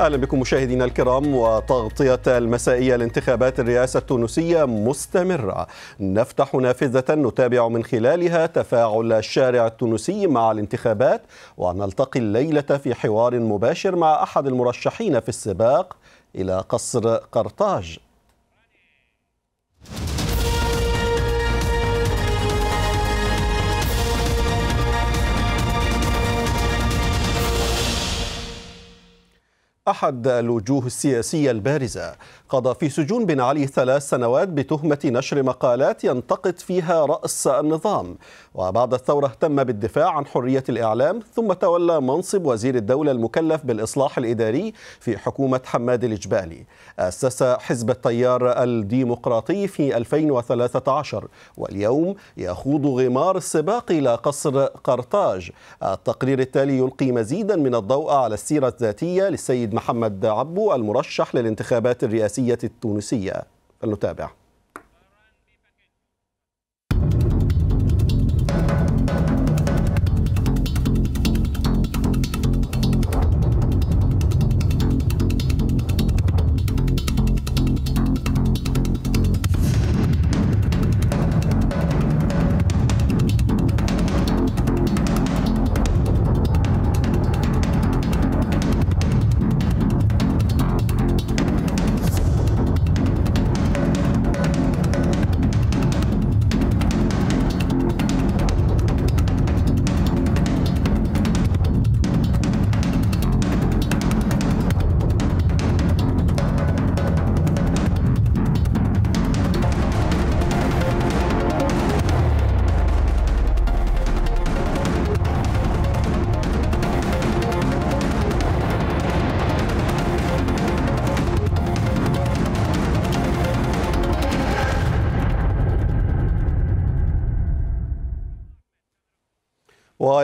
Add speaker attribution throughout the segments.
Speaker 1: اهلا بكم مشاهدينا الكرام وتغطيه المسائيه لانتخابات الرئاسه التونسيه مستمره. نفتح نافذه نتابع من خلالها تفاعل الشارع التونسي مع الانتخابات ونلتقي الليله في حوار مباشر مع احد المرشحين في السباق الى قصر قرطاج أحد الوجوه السياسية البارزة قضى في سجون بن علي ثلاث سنوات بتهمة نشر مقالات ينتقد فيها رأس النظام وبعد الثورة اهتم بالدفاع عن حرية الإعلام ثم تولى منصب وزير الدولة المكلف بالإصلاح الإداري في حكومة حماد الإجبالي أسس حزب التيار الديمقراطي في 2013 واليوم يخوض غمار السباق إلى قصر قرطاج التقرير التالي يلقي مزيدا من الضوء على السيرة الذاتية للسيد محمد عبو المرشح للانتخابات الرئاسية السياسية التونسية فلنتابع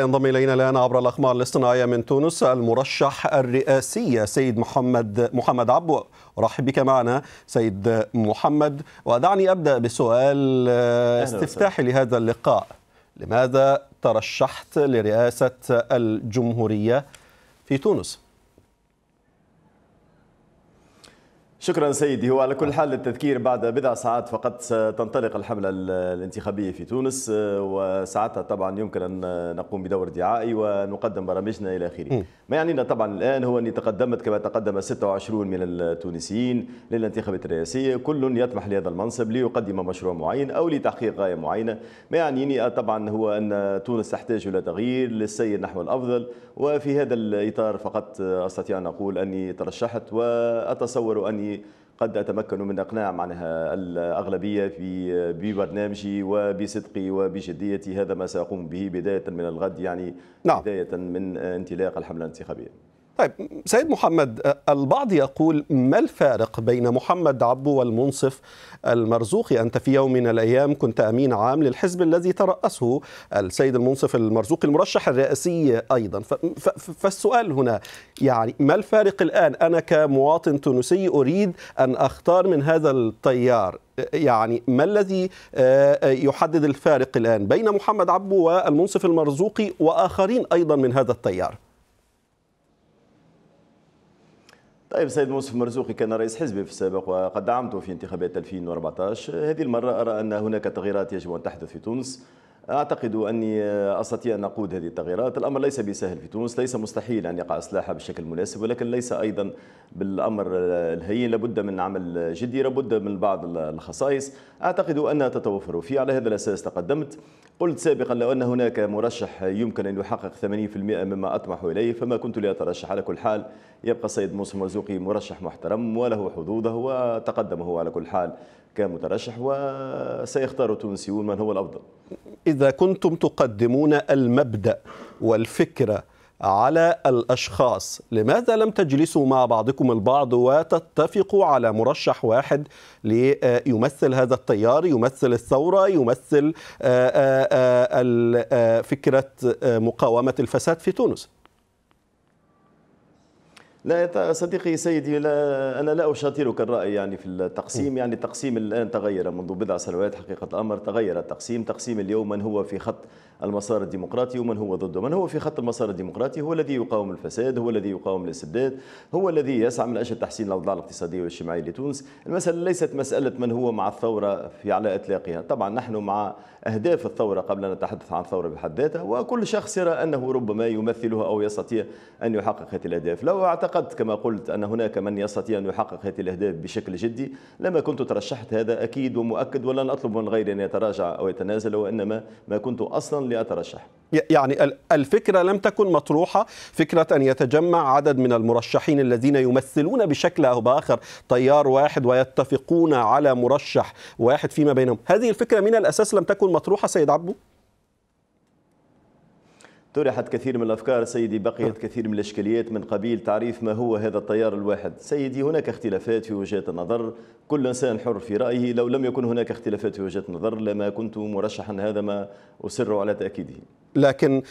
Speaker 1: ينضم إلينا الآن عبر الأقمار الاصطناعية من تونس المرشح الرئاسي سيد محمد محمد عبو أرحب بك معنا سيد محمد ودعني أبدأ بسؤال آه، استفتاحي لهذا اللقاء لماذا ترشحت لرئاسة الجمهورية في تونس؟
Speaker 2: شكرا سيدي هو على كل حال التذكير بعد بضع ساعات فقط ستنطلق الحملة الانتخابية في تونس آه، وساعتها طبعا يمكن أن نقوم بدور دعائي ونقدم برامجنا إلى آخره ما يعنينا طبعا الآن هو أني تقدمت كما تقدم 26 من التونسيين للانتخابات الرئاسية كل يطمح لهذا المنصب ليقدم مشروع معين أو لتحقيق غاية معينة ما يعنيني طبعا هو أن تونس تحتاج إلى تغيير للسير نحو الأفضل وفي هذا الإطار فقط آه، أستطيع أن أقول أني ترشحت وأتصور أني قد أتمكن من إقناع معناها الأغلبية ببرنامجي وبصدقي وبجديتي هذا ما سأقوم به بداية من الغد يعني نعم. بداية من انطلاق الحملة الانتخابية
Speaker 1: طيب سيد محمد البعض يقول ما الفارق بين محمد عبو والمنصف المرزوقي أنت في يوم من الأيام كنت أمين عام للحزب الذي ترأسه السيد المنصف المرزوقي المرشح الرئاسي أيضا فالسؤال هنا يعني ما الفارق الآن أنا كمواطن تونسي أريد أن أختار من هذا التيار يعني ما الذي آه، آه، يحدد الفارق الآن بين محمد عبو والمنصف المرزوقي وآخرين أيضا من هذا التيار
Speaker 2: طيب سيد موسف مرزوقي كان رئيس حزبي في السابق وقد دعمته في انتخابات 2014 هذه المرة أرى أن هناك تغييرات يجب أن تحدث في تونس أعتقد أني أستطيع أن أقود هذه التغييرات الأمر ليس بسهل في تونس ليس مستحيل أن يقع سلاحها بشكل مناسب ولكن ليس أيضا بالأمر الهين لابد من عمل جدي لابد من بعض الخصائص أعتقد أنها تتوفر في على هذا الأساس تقدمت قلت سابقا لو أن هناك مرشح يمكن أن يحقق 80% مما أطمح إليه فما كنت لأترشح على كل حال يبقى السيد موسى مرزوقي مرشح محترم وله حظوظه وتقدم هو على كل حال كمترشح وسيختار التونسيون من هو الأفضل
Speaker 1: إذا كنتم تقدمون المبدأ والفكرة على الأشخاص لماذا لم تجلسوا مع بعضكم البعض وتتفقوا على مرشح واحد ليمثل هذا التيار يمثل الثورة يمثل آه، آه، آه، فكرة مقاومة الفساد في تونس
Speaker 2: لا صديقي سيدي لا انا لا اشاطرك الراي يعني في التقسيم يعني التقسيم الان تغير منذ بضع سنوات حقيقه الامر تغير التقسيم تقسيم اليوم من هو في خط المسار الديمقراطي ومن هو ضده من هو في خط المسار الديمقراطي هو الذي يقاوم الفساد هو الذي يقاوم الاستبداد هو الذي يسعى من اجل تحسين الاوضاع الاقتصاديه والاجتماعيه لتونس المساله ليست مساله من هو مع الثوره في على اطلاقها طبعا نحن مع اهداف الثوره قبل ان نتحدث عن الثوره بحد ذاتها وكل شخص يرى انه ربما يمثلها او يستطيع ان يحقق هذه الاهداف لو أعتقد اعتقدت كما قلت أن هناك من يستطيع أن يحقق هذه الأهداف بشكل جدي لما كنت ترشحت هذا أكيد ومؤكد ولن أطلب من غيري أن يتراجع أو يتنازل وإنما ما كنت أصلا لأترشح
Speaker 1: يعني الفكرة لم تكن مطروحة فكرة أن يتجمع عدد من المرشحين الذين يمثلون بشكل أو بآخر تيار واحد ويتفقون على مرشح واحد فيما بينهم هذه الفكرة من الأساس لم تكن مطروحة سيد عبو؟
Speaker 2: طرحت كثير من الأفكار سيدي بقيت كثير من الإشكاليات من قبيل تعريف ما هو هذا التيار الواحد سيدي هناك اختلافات في وجهات النظر كل إنسان حر في رأيه لو لم يكن هناك اختلافات في وجهات النظر لما كنت مرشحا هذا ما أصر على تأكيده
Speaker 1: لكن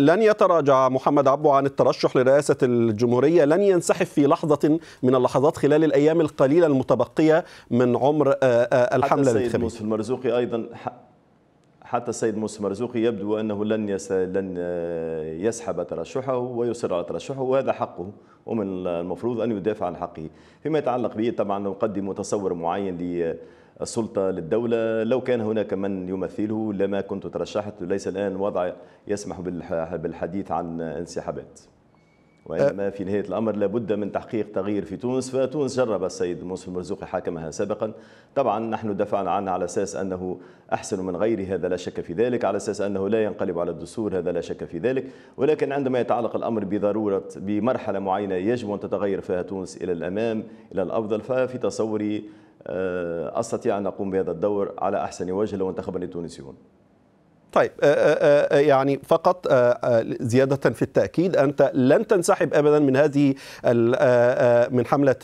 Speaker 1: لن يتراجع محمد عبو عن الترشح لرئاسة الجمهورية لن ينسحب في لحظة من اللحظات خلال الأيام القليلة المتبقية من عمر آه، آه، الحملة الانتخابية السيد موسى
Speaker 2: المرزوقي أيضا حتى السيد موسى مرزوقي يبدو أنه لن يس... لن يسحب ترشحه ويصر على ترشحه وهذا حقه ومن المفروض أن يدافع عن حقه فيما يتعلق به طبعا نقدم تصور معين للسلطة للدولة لو كان هناك من يمثله لما كنت ترشحت ليس الآن وضع يسمح بالحديث عن انسحابات وإنما في نهاية الأمر لابد من تحقيق تغيير في تونس فتونس جرب السيد موسى المرزوقي حاكمها سابقا طبعا نحن دفعنا عنه على أساس أنه أحسن من غيره هذا لا شك في ذلك على أساس أنه لا ينقلب على الدستور هذا لا شك في ذلك ولكن عندما يتعلق الأمر بضرورة بمرحلة معينة يجب أن تتغير فيها تونس إلى الأمام إلى الأفضل ففي تصوري آه، أستطيع أن أقوم بهذا الدور على أحسن وجه لو انتخبني التونسيون
Speaker 1: طيب آه، آه، آه، يعني فقط زيادة في التأكيد أنت لن تنسحب أبدا من هذه من حملة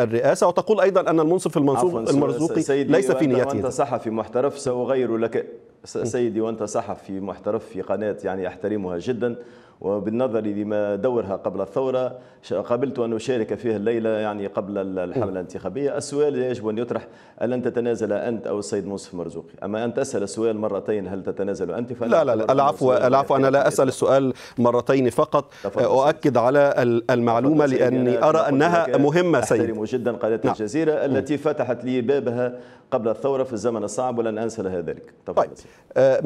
Speaker 1: الرئاسة وتقول أيضا أن المنصف المنصوب المرزوقي سيدي ليس في نيته وأنت
Speaker 2: صحفي محترف سأغير لك سيدي وأنت صحفي محترف في قناة يعني أحترمها جدا وبالنظر لما دورها قبل الثورة قبلت أن أشارك فيها الليلة يعني قبل الحملة الانتخابية السؤال يجب أن يطرح ألن تتنازل أنت أو السيد موسف مرزوقي أما أن تسأل السؤال مرتين هل تتنازل أنت لا لا, لا العفو العفو أنا لا أسأل
Speaker 1: السؤال مرتين فقط أؤكد على المعلومة لأني أرى أنها مهمة سيد
Speaker 2: جدا قناة نعم. الجزيرة التي فتحت لي بابها قبل الثورة في الزمن الصعب ولن أنسى لها ذلك طيب آه،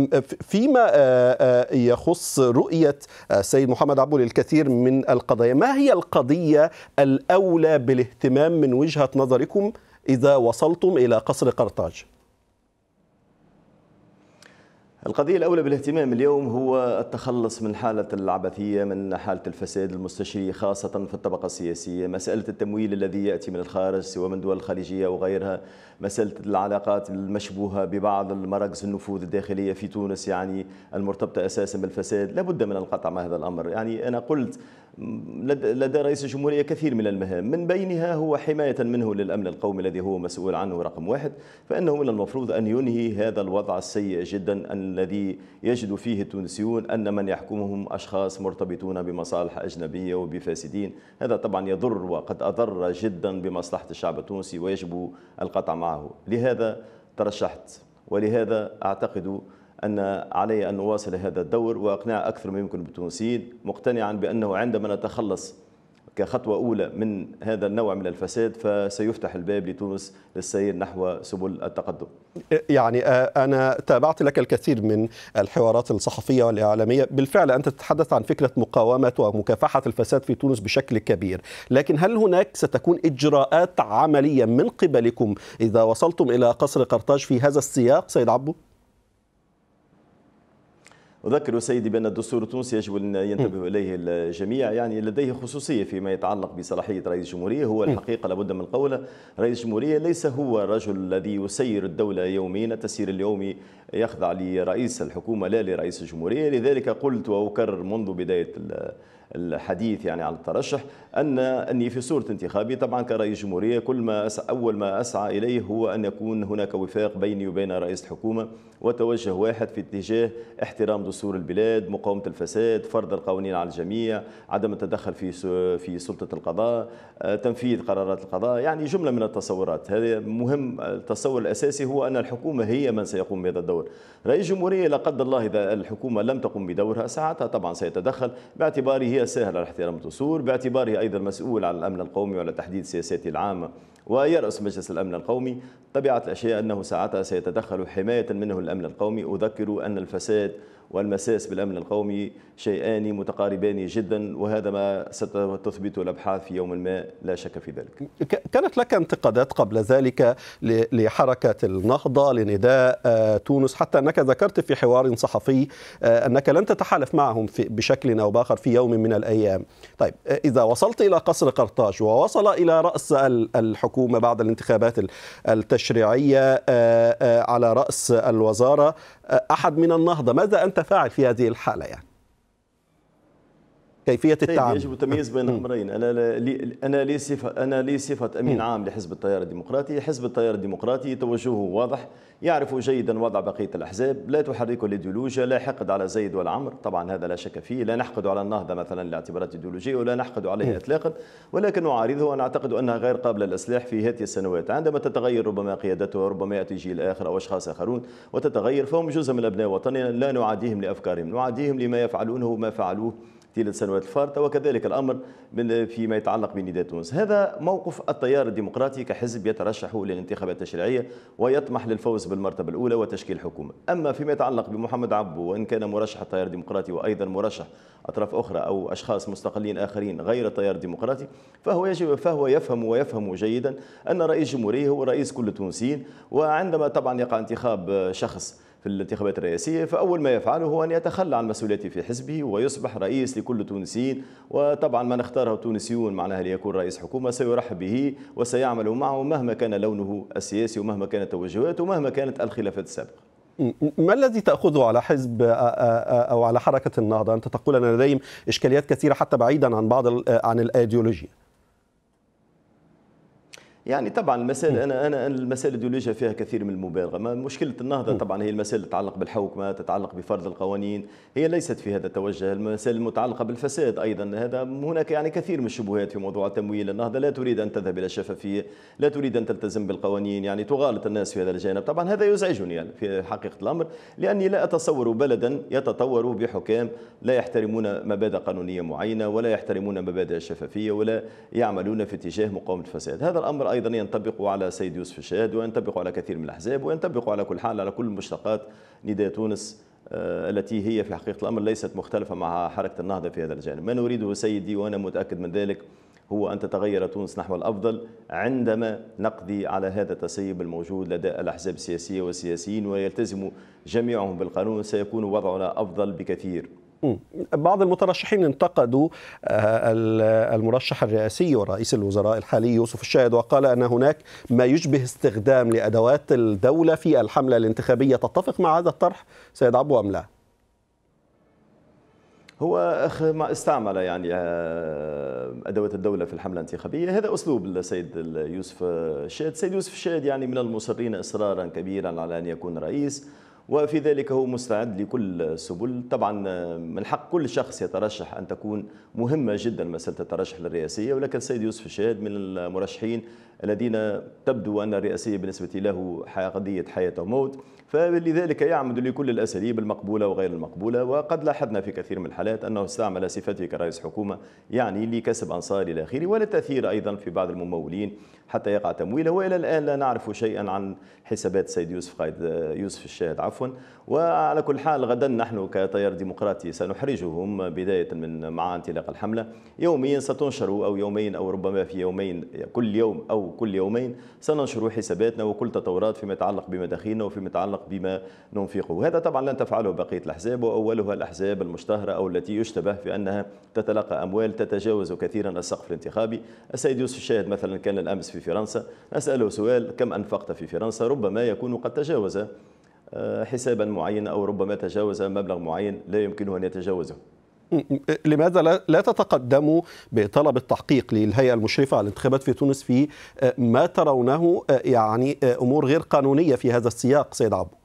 Speaker 1: فيما آه، آه، يخص رؤية السيد محمد عبو للكثير من القضايا ما هي القضية الأولى بالاهتمام من وجهة نظركم إذا وصلتم إلى قصر قرطاج؟
Speaker 2: القضية الأولى بالاهتمام اليوم هو التخلص من حالة العبثية من حالة الفساد المستشري خاصة في الطبقة السياسية مسألة التمويل الذي يأتي من الخارج سواء من دول الخليجية وغيرها مسألة العلاقات المشبوهة ببعض المراكز النفوذ الداخلية في تونس يعني المرتبطة أساسا بالفساد لابد من القطع مع هذا الأمر يعني أنا قلت لدى رئيس الجمهورية كثير من المهام من بينها هو حماية منه للأمن القومي الذي هو مسؤول عنه رقم واحد فإنه من المفروض أن ينهي هذا الوضع السيء جدا الذي يجد فيه التونسيون أن من يحكمهم أشخاص مرتبطون بمصالح أجنبية وبفاسدين هذا طبعا يضر وقد أضر جدا بمصلحة الشعب التونسي ويجب القطع معه لهذا ترشحت ولهذا أعتقد أن علي أن أواصل هذا الدور وأقناع أكثر ما يمكن بالتونسيين مقتنعا بأنه عندما نتخلص كخطوة أولى من هذا النوع من الفساد فسيفتح الباب لتونس للسير نحو سبل التقدم
Speaker 1: يعني آه، أنا تابعت لك الكثير من الحوارات الصحفية والإعلامية بالفعل أنت تتحدث عن فكرة مقاومة ومكافحة الفساد في تونس بشكل كبير لكن هل هناك ستكون إجراءات عملية من قبلكم إذا وصلتم إلى قصر قرطاج في هذا السياق سيد عبو؟
Speaker 2: أذكر سيدي بأن الدستور التونسي يجب أن ينتبه إليه الجميع يعني لديه خصوصية فيما يتعلق بصلاحية رئيس الجمهورية هو الحقيقة لابد من قوله رئيس الجمهورية ليس هو الرجل الذي يسير الدولة يوميا التسير اليومي يخضع لرئيس الحكومة لا لرئيس الجمهورية لذلك قلت وأكرر منذ بداية الحديث يعني عن الترشح أن أني في صورة انتخابي طبعا كرئيس جمهورية كل ما أسعى أول ما أسعى إليه هو أن يكون هناك وفاق بيني وبين رئيس الحكومة وتوجه واحد في اتجاه احترام دستور البلاد مقاومة الفساد فرض القوانين على الجميع عدم التدخل في في سلطة القضاء آه، تنفيذ قرارات القضاء يعني جملة من التصورات هذا مهم التصور الأساسي هو أن الحكومة هي من سيقوم بهذا الدور رئيس جمهورية لا قدر الله إذا الحكومة لم تقم بدورها ساعتها طبعا سيتدخل باعتباره هي سهلة احترام الأصول باعتباره أيضا مسؤول على الأمن القومي وعلى تحديد سياساته العامة ويرأس مجلس الأمن القومي طبيعة الأشياء أنه ساعتها سيتدخل حماية منه الأمن القومي أذكر أن الفساد والمساس بالأمن القومي شيئان متقاربان جدا وهذا ما ستثبته الأبحاث في يوم ما لا شك في ذلك
Speaker 1: كانت لك انتقادات قبل ذلك لحركة النهضة لنداء آه، تونس حتى أنك ذكرت في حوار صحفي آه، أنك لن تتحالف معهم بشكل أو بآخر في يوم من الأيام طيب آه، إذا وصلت إلى قصر قرطاج ووصل إلى رأس الحكومة بعد الانتخابات التشريعية على رأس الوزارة أحد من النهضة ماذا أنت فاعل في هذه الحالة يعني؟ كيفيه طيب، التعامل يجب
Speaker 2: التمييز بين امرين انا لي انا لي صفه انا لي صفه امين عام لحزب التيار الديمقراطي حزب التيار الديمقراطي توجهه واضح يعرف جيدا وضع بقيه الاحزاب لا تحركه الايديولوجيا لا حقد على زيد ولا عمرو طبعا هذا لا شك فيه لا نحقد على النهضه مثلا لاعتبارات ايديولوجيه ولا نحقد عليه اطلاقا ولكن نعارضه ونعتقد انها غير قابله للاصلاح في هذه السنوات عندما تتغير ربما قيادته ربما ياتي جيل اخر او اشخاص اخرون وتتغير فهم جزء من ابناء وطننا لا نعاديهم لافكارهم نعاديهم لما يفعلونه وما فعلوه طيله السنوات الفارطه وكذلك الامر من فيما يتعلق بنداء تونس هذا موقف التيار الديمقراطي كحزب يترشح للانتخابات التشريعيه ويطمح للفوز بالمرتبه الاولى وتشكيل حكومه اما فيما يتعلق بمحمد عبو وان كان مرشح التيار الديمقراطي وايضا مرشح اطراف اخرى او اشخاص مستقلين اخرين غير التيار الديمقراطي فهو يجب فهو يفهم ويفهم جيدا ان رئيس جمهوريه هو رئيس كل التونسيين وعندما طبعا يقع انتخاب شخص في الانتخابات الرئاسية فأول ما يفعله هو أن يتخلى عن مسؤوليته في حزبه ويصبح رئيس لكل التونسيين وطبعا من اختاره التونسيون معناها ليكون رئيس حكومة سيرحب به وسيعمل معه مهما كان لونه السياسي ومهما كانت توجهاته ومهما كانت الخلافات السابقة
Speaker 1: ما الذي تاخذه على حزب او على حركه النهضه انت تقول ان لديهم اشكاليات كثيره حتى بعيدا عن بعض عن الايديولوجيا
Speaker 2: يعني طبعا المسائل انا انا المسائل الايديولوجيه فيها كثير من المبالغه، ما مشكله النهضه طبعا هي المسائل تتعلق بالحوكمه، تتعلق بفرض القوانين، هي ليست في هذا التوجه، المسائل المتعلقه بالفساد ايضا، هذا هناك يعني كثير من الشبهات في موضوع التمويل، النهضه لا تريد ان تذهب الى الشفافيه لا تريد ان تلتزم بالقوانين، يعني تغالط الناس في هذا الجانب، طبعا هذا يزعجني يعني في حقيقه الامر، لاني لا اتصور بلدا يتطور بحكام لا يحترمون مبادئ قانونيه معينه ولا يحترمون مبادئ الشفافيه ولا يعملون في اتجاه مقاومه الفساد، هذا الامر أيضا ينطبق على سيد يوسف الشهاد وينطبق على كثير من الأحزاب وينطبق على كل حال على كل مشتقات نداء تونس آه، التي هي في حقيقة الأمر ليست مختلفة مع حركة النهضة في هذا الجانب ما نريده سيدي وأنا متأكد من ذلك هو أن تتغير تونس نحو الأفضل عندما نقضي على هذا التسيب الموجود لدى الأحزاب السياسية والسياسيين ويلتزم جميعهم بالقانون سيكون وضعنا أفضل بكثير
Speaker 1: بعض المترشحين انتقدوا آه، المرشح الرئاسي ورئيس الوزراء الحالي يوسف الشاهد وقال ان هناك ما يشبه استخدام لادوات الدوله في الحمله الانتخابيه تتفق مع هذا الطرح سيد عبو ام لا؟
Speaker 2: هو أخ ما استعمل يعني آه، ادوات الدوله في الحمله الانتخابيه هذا اسلوب السيد يوسف الشاهد السيد يوسف الشاهد يعني من المصرين اصرارا كبيرا على ان يكون رئيس وفي ذلك هو مستعد لكل السبل طبعا آه، من حق كل شخص يترشح أن تكون مهمة جدا مسألة الترشح للرئاسية ولكن السيد يوسف الشهاد من المرشحين الذين تبدو أن الرئاسية بالنسبة له قضية حياة وموت فلذلك يعمد لكل الأساليب المقبولة وغير المقبولة وقد لاحظنا في كثير من الحالات أنه استعمل صفته كرئيس حكومة يعني لكسب أنصار إلى آخره وللتأثير أيضا في بعض الممولين حتى يقع تمويله وإلى الآن لا نعرف شيئا عن حسابات السيد يوسف قايد يوسف الشاهد عفوا وعلى كل حال غدا نحن كتيار ديمقراطي سنحرجهم بداية من مع انطلاق الحملة يوميا ستنشر أو يومين أو ربما في يومين كل يوم أو كل يومين سننشر حساباتنا وكل تطورات فيما يتعلق بمداخيلنا وفيما يتعلق بما ننفقه هذا طبعا لن تفعله بقية الأحزاب وأولها الأحزاب المشتهرة أو التي يشتبه في أنها تتلقى أموال تتجاوز كثيرا السقف الانتخابي السيد يوسف الشاهد مثلا كان الأمس في فرنسا أسأله سؤال كم أنفقت في فرنسا ربما يكون قد تجاوز آه، حسابا معينا أو ربما تجاوز مبلغ معين لا يمكنه أن يتجاوزه
Speaker 1: لماذا لا تتقدموا بطلب التحقيق للهيئة المشرفة على الانتخابات في تونس في آه، ما ترونه آه، يعني آه، أمور غير قانونية في هذا السياق سيد عبو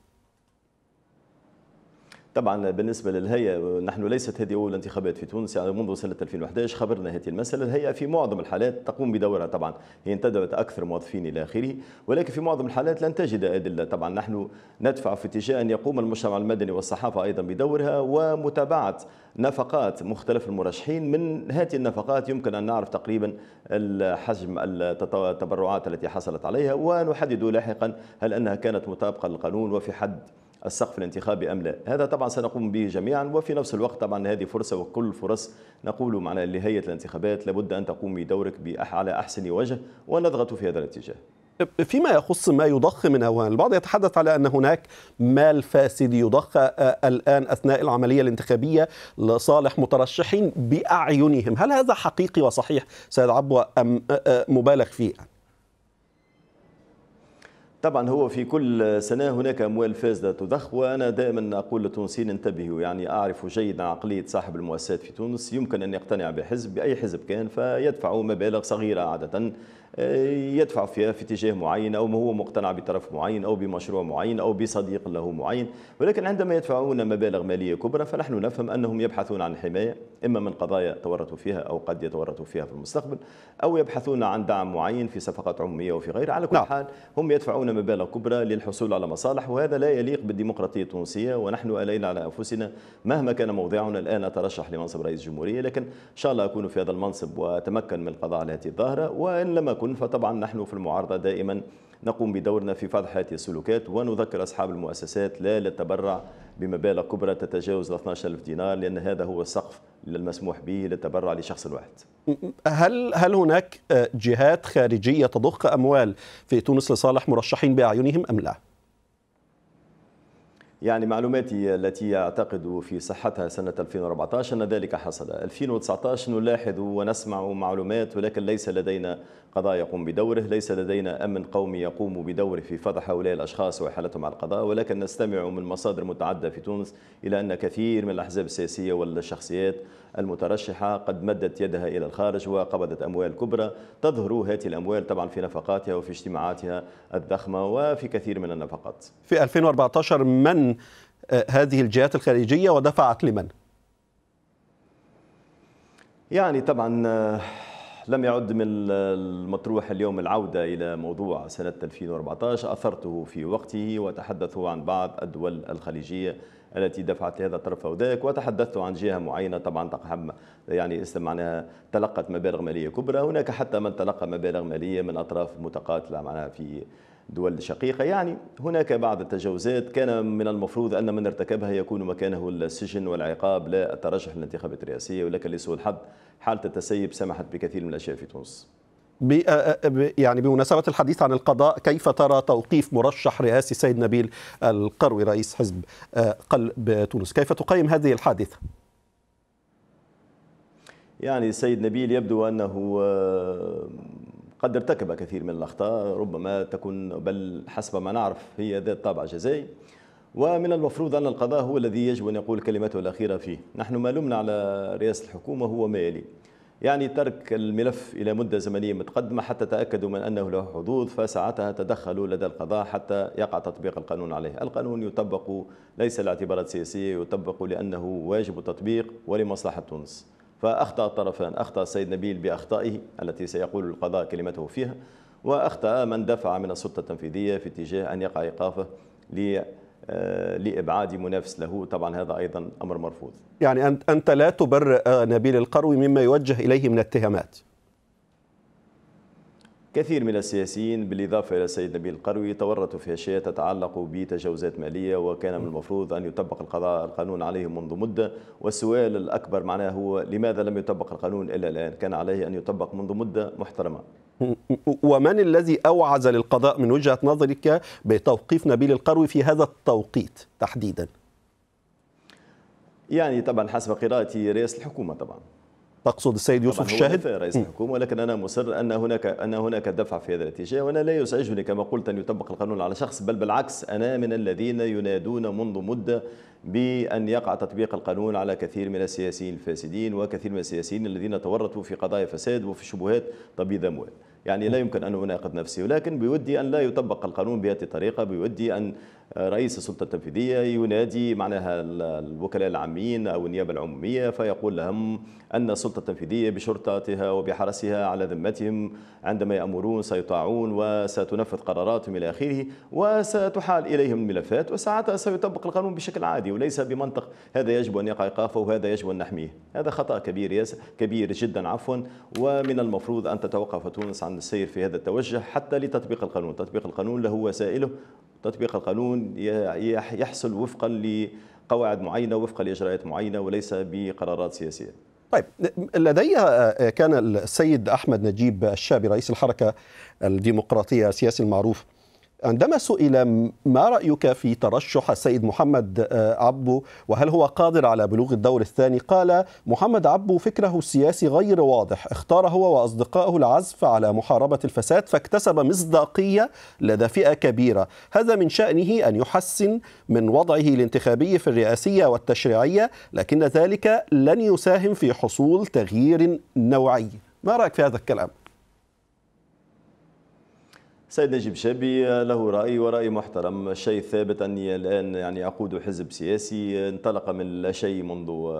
Speaker 2: طبعا بالنسبه للهيئه نحن ليست هذه اول انتخابات في تونس يعني منذ سنه 2011 خبرنا هذه المساله الهيئه في معظم الحالات تقوم بدورها طبعا هي انتدبت اكثر موظفين الى اخره ولكن في معظم الحالات لن تجد ادله طبعا نحن ندفع في اتجاه ان يقوم المجتمع المدني والصحافه ايضا بدورها ومتابعه نفقات مختلف المرشحين من هذه النفقات يمكن ان نعرف تقريبا حجم التبرعات التي حصلت عليها ونحدد لاحقا هل انها كانت مطابقه للقانون وفي حد السقف الانتخابي أم لا هذا طبعا سنقوم به جميعا وفي نفس الوقت طبعا هذه فرصة وكل فرص نقول معنا لهيئة الانتخابات لابد أن تقوم بدورك على أحسن وجه ونضغط في هذا الاتجاه
Speaker 1: فيما يخص ما يضخ من أوان البعض يتحدث على أن هناك مال فاسد يضخ آه، الآن أثناء العملية الانتخابية لصالح مترشحين بأعينهم هل هذا حقيقي وصحيح
Speaker 2: سيد عبوة أم آه، آه، مبالغ فيه؟ طبعا هو في كل سنة هناك أموال فاسدة تضخ وأنا دائما أقول للتونسيين انتبهوا يعني أعرف جيدا عقلية صاحب المؤسسات في تونس يمكن أن يقتنع بحزب بأي حزب كان فيدفع مبالغ صغيرة عادة آه، يدفع فيها في اتجاه معين أو هو مقتنع بطرف معين أو بمشروع معين أو بصديق له معين ولكن عندما يدفعون مبالغ مالية كبرى فنحن نفهم أنهم يبحثون عن حماية إما من قضايا تورطوا فيها أو قد يتورطوا فيها في المستقبل أو يبحثون عن دعم معين في صفقات عمومية وفي غيرها على كل نعم. حال هم يدفعون مبالغ كبرى للحصول على مصالح وهذا لا يليق بالديمقراطية التونسية ونحن ألينا على أنفسنا مهما كان موضعنا الآن أترشح لمنصب رئيس جمهورية لكن إن شاء الله أكون في هذا المنصب وأتمكن من القضاء على هذه الظاهرة وإن لم كن فطبعا نحن في المعارضة دائما نقوم بدورنا في فضح هذه السلوكات ونذكر أصحاب المؤسسات لا للتبرع بمبالغ كبرى تتجاوز 12000 دينار لأن هذا هو السقف المسموح به للتبرع لشخص واحد
Speaker 1: هل هل هناك جهات خارجية تضخ أموال في تونس لصالح مرشحين بأعينهم أم لا؟
Speaker 2: يعني معلوماتي التي أعتقد في صحتها سنة 2014 أن ذلك حصل 2019 نلاحظ ونسمع معلومات ولكن ليس لدينا قضاء يقوم بدوره ليس لدينا أمن قومي يقوم بدوره في فضح هؤلاء الأشخاص وإحالتهم على القضاء ولكن نستمع من مصادر متعددة في تونس إلى أن كثير من الأحزاب السياسية والشخصيات المترشحة قد مدت يدها إلى الخارج وقبضت أموال كبرى تظهر هذه الأموال طبعا في نفقاتها وفي اجتماعاتها الضخمة وفي كثير من النفقات
Speaker 1: في 2014 من آه، هذه الجهات الخارجية ودفعت لمن؟
Speaker 2: يعني طبعا آه، لم يعد من المطروح اليوم العودة إلى موضوع سنة 2014 أثرته في وقته وتحدثوا عن بعض الدول الخليجية التي دفعت لهذا الطرف أو ذاك وتحدثت عن جهة معينة طبعا تقحم يعني استمعناها تلقت مبالغ مالية كبرى هناك حتى من تلقى مبالغ مالية من أطراف متقاتلة معناها في دول شقيقة يعني هناك بعض التجاوزات كان من المفروض أن من ارتكبها يكون مكانه السجن والعقاب لا الترشح للانتخابات الرئاسية ولكن لسوء الحظ حالة التسيب سمحت بكثير من الأشياء في تونس
Speaker 1: آه، آه، يعني بمناسبة الحديث عن القضاء كيف ترى توقيف مرشح رئاسي سيد نبيل القروي رئيس حزب آه، قلب تونس كيف تقيم هذه الحادثة؟
Speaker 2: يعني السيد نبيل يبدو أنه قد ارتكب كثير من الأخطاء ربما تكون بل حسب ما نعرف هي ذات طابع جزائي ومن المفروض أن القضاء هو الذي يجب أن يقول كلمته الأخيرة فيه نحن ما لمنا على رئاسة الحكومة هو ما يلي يعني ترك الملف إلى مدة زمنية متقدمة حتى تأكدوا من أنه له حظوظ فساعتها تدخلوا لدى القضاء حتى يقع تطبيق القانون عليه القانون يطبق ليس لاعتبارات سياسية يطبق لأنه واجب التطبيق ولمصلحة تونس فأخطأ الطرفان أخطأ السيد نبيل بأخطائه التي سيقول القضاء كلمته فيها وأخطأ من دفع من السلطة التنفيذية في اتجاه أن يقع إيقافه آه، لإبعاد منافس له طبعا هذا أيضا أمر مرفوض
Speaker 1: يعني أنت لا تبرئ نبيل القروي مما يوجه إليه من اتهامات
Speaker 2: كثير من السياسيين بالإضافة إلى السيد نبيل القروي تورطوا في أشياء تتعلق بتجاوزات مالية وكان من المفروض أن يطبق القضاء القانون عليه منذ مدة والسؤال الأكبر معناه هو لماذا لم يطبق القانون إلى الآن كان عليه أن يطبق منذ مدة محترمة
Speaker 1: ومن الذي أوعز للقضاء من وجهة نظرك بتوقيف نبيل القروي في هذا التوقيت تحديدا؟
Speaker 2: يعني طبعا حسب قراءتي رئيس الحكومة طبعا تقصد السيد يوسف الشاهد رئيس الحكومة ولكن أنا مصر أن هناك أن هناك دفع في هذا الاتجاه وأنا لا يزعجني كما قلت أن يطبق القانون على شخص بل بالعكس أنا من الذين ينادون منذ مدة بأن يقع تطبيق القانون على كثير من السياسيين الفاسدين وكثير من السياسيين الذين تورطوا في قضايا فساد وفي شبهات طبيب أموال يعني لا يمكن أن أناقض نفسي ولكن بودي أن لا يطبق القانون بهذه الطريقة بودي أن رئيس السلطة التنفيذية ينادي معناها الوكلاء العامين أو النيابة العمومية فيقول لهم أن السلطة التنفيذية بشرطاتها وبحرسها على ذمتهم عندما يأمرون سيطاعون وستنفذ قراراتهم إلى آخره وستحال إليهم الملفات وساعتها سيطبق القانون بشكل عادي وليس بمنطق هذا يجب أن يقع إيقافه وهذا يجب أن نحميه هذا خطأ كبير يس كبير جدا عفوا ومن المفروض أن تتوقف تونس عن السير في هذا التوجه حتى لتطبيق القانون تطبيق القانون له وسائله تطبيق القانون يحصل وفقا لقواعد معينه وفقا لاجراءات معينه وليس بقرارات سياسيه
Speaker 1: طيب لدي آه، كان السيد احمد نجيب الشابي رئيس الحركه الديمقراطيه السياسي المعروف عندما سئل ما رأيك في ترشح السيد محمد آه، عبو وهل هو قادر على بلوغ الدور الثاني قال محمد عبو فكره السياسي غير واضح اختار هو وأصدقائه العزف على محاربة الفساد فاكتسب مصداقية لدى فئة كبيرة هذا من شأنه أن يحسن من وضعه الانتخابي في الرئاسية والتشريعية لكن ذلك لن يساهم في حصول تغيير نوعي ما رأيك في هذا الكلام؟
Speaker 2: سيد نجيب شابي له رأي ورأي محترم الشيء الثابت أني الآن يعني أقود حزب سياسي انطلق من لا شيء منذ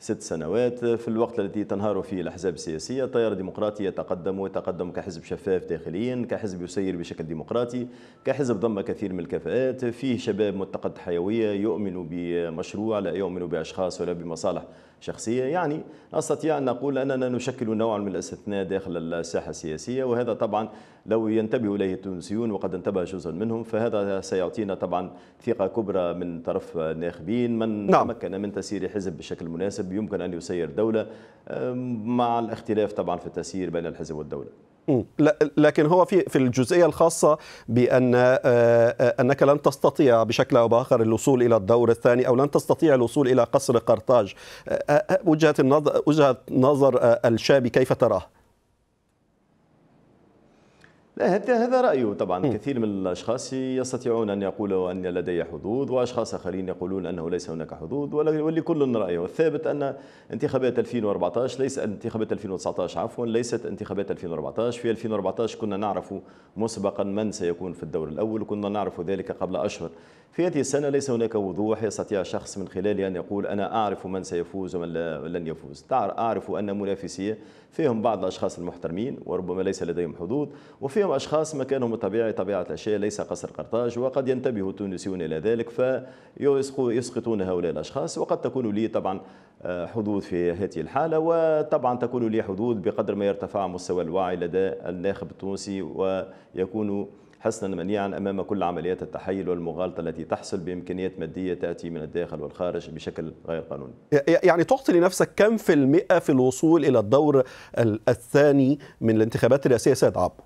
Speaker 2: ست سنوات في الوقت الذي تنهار فيه الأحزاب السياسية التيار الديمقراطي يتقدم ويتقدم كحزب شفاف داخليا كحزب يسير بشكل ديمقراطي كحزب ضم كثير من الكفاءات فيه شباب متقد حيوية يؤمن بمشروع لا يؤمن بأشخاص ولا بمصالح شخصية يعني نستطيع أن نقول أننا نشكل نوعا من الاستثناء داخل الساحة السياسية وهذا طبعا لو ينتبه إليه التونسيون وقد انتبه جزء منهم فهذا سيعطينا طبعا ثقة كبرى من طرف الناخبين من نعم. تمكن من تسيير حزب بشكل مناسب يمكن أن يسير دولة آه، مع الاختلاف طبعا في التسيير بين الحزب والدولة
Speaker 1: لكن هو في في الجزئيه الخاصه بان آه، آه، انك لن تستطيع بشكل او باخر الوصول الى الدور الثاني او لن تستطيع الوصول الى قصر قرطاج آه، وجهه النظر وجهه نظر الشابي كيف تراه؟
Speaker 2: لا هذا هذا رايه طبعا م. كثير من الاشخاص يستطيعون ان يقولوا ان لدي حظوظ واشخاص اخرين يقولون انه ليس هناك حظوظ ولكل رايه والثابت ان انتخابات 2014 ليس انتخابات 2019 عفوا ليست انتخابات 2014 في 2014 كنا نعرف مسبقا من سيكون في الدور الاول وكنا نعرف ذلك قبل اشهر في هذه السنة ليس هناك وضوح يستطيع شخص من خلاله أن يقول أنا أعرف من سيفوز ومن لن يفوز أعرف أن منافسي فيهم بعض الأشخاص المحترمين وربما ليس لديهم حظوظ وفيهم أشخاص مكانهم الطبيعي طبيعة الأشياء ليس قصر قرطاج وقد ينتبه التونسيون إلى ذلك فيسقطون هؤلاء الأشخاص وقد تكون لي طبعا آه، حدود في هذه الحالة وطبعا تكون لي حدود بقدر ما يرتفع مستوى الوعي لدى الناخب التونسي ويكون حسنا منيعا أمام كل عمليات التحيل والمغالطة التي تحصل بإمكانيات مادية تأتي من الداخل والخارج بشكل غير قانوني
Speaker 1: يعني تعطي لنفسك كم في المئة في الوصول إلى الدور الثاني من الانتخابات الرئاسية سيد عبد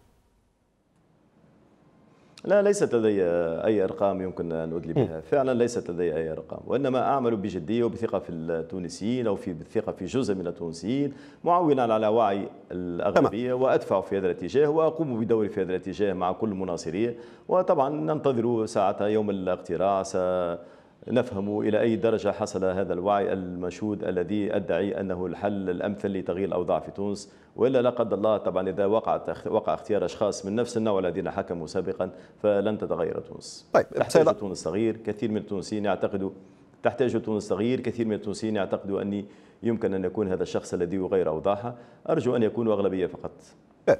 Speaker 2: لا ليست لدي أي أرقام يمكن أن أدلي بها فعلا ليست لدي أي أرقام وإنما أعمل بجدية وبثقة في التونسيين أو في بثقه في جزء من التونسيين معونا على وعي الأغلبية وأدفع في هذا الاتجاه وأقوم بدوري في هذا الاتجاه مع كل مناصرية وطبعا ننتظر ساعة يوم الاقتراع نفهم إلى أي درجة حصل هذا الوعي المشهود الذي أدعي أنه الحل الأمثل لتغيير الأوضاع في تونس وإلا لا قدر الله طبعا إذا وقعت وقع اختيار أشخاص من نفس النوع الذين حكموا سابقا فلن تتغير تونس طيب تحتاج تونس صغير كثير من التونسيين يعتقدوا تحتاج تونس صغير كثير من التونسيين يعتقدوا أني يمكن أن يكون هذا الشخص الذي يغير أوضاعها أرجو أن يكون أغلبية فقط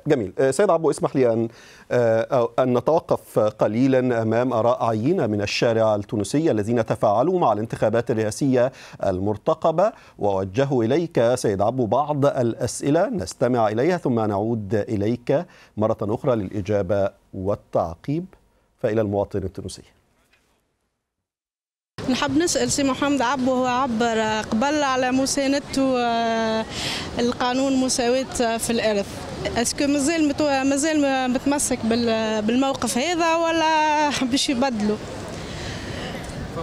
Speaker 1: جميل آه، سيد عبو اسمح لي أن, آه، أن نتوقف قليلا أمام آراء عينة من الشارع التونسي الذين تفاعلوا مع الانتخابات الرئاسية المرتقبة ووجهوا إليك سيد عبو بعض الأسئلة نستمع إليها ثم نعود إليك مرة أخرى للإجابة والتعقيب فإلى المواطن التونسي نحب نسأل سي محمد عبو هو عبر قبل على مساندته آه، القانون مساواة في الإرث اسكو مازال متو... مازال متمسك بال... بالموقف هذا ولا باش يبدلوا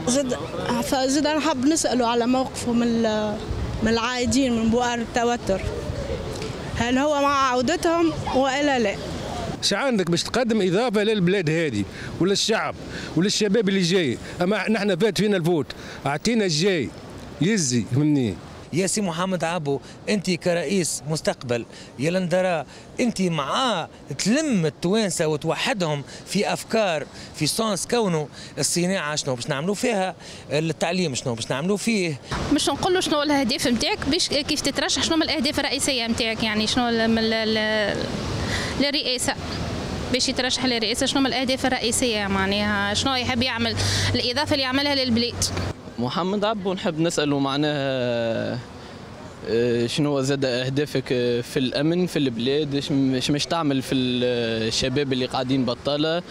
Speaker 1: زد فزد انا حاب نساله على موقفه من من العائدين من بؤر التوتر هل هو مع عودتهم والا لا؟ شو عندك باش تقدم اضافه للبلاد هذه
Speaker 2: وللشعب وللشباب اللي جاي اما نحن فات فينا الفوت اعطينا الجاي يزي فهمني يا سي محمد عبو انت كرئيس مستقبل يا لندرا انت معاه تلم التوانسه وتوحدهم في افكار في سونس كونه الصناعه شنو باش نعملوا فيها التعليم شنو باش نعملوا فيه مش نقول له شنو الاهداف نتاعك باش كيف تترشح شنو من الاهداف الرئيسيه نتاعك يعني شنو للرئاسه باش يترشح للرئاسه شنو من الاهداف الرئيسيه معناها شنو يحب يعمل الاضافه اللي يعملها للبلاد
Speaker 1: محمد عبو نحب نسأله معناها آه، شنو زاد اهدافك آه، في الامن في البلاد شمش تعمل في آه، الشباب اللي قاعدين بطاله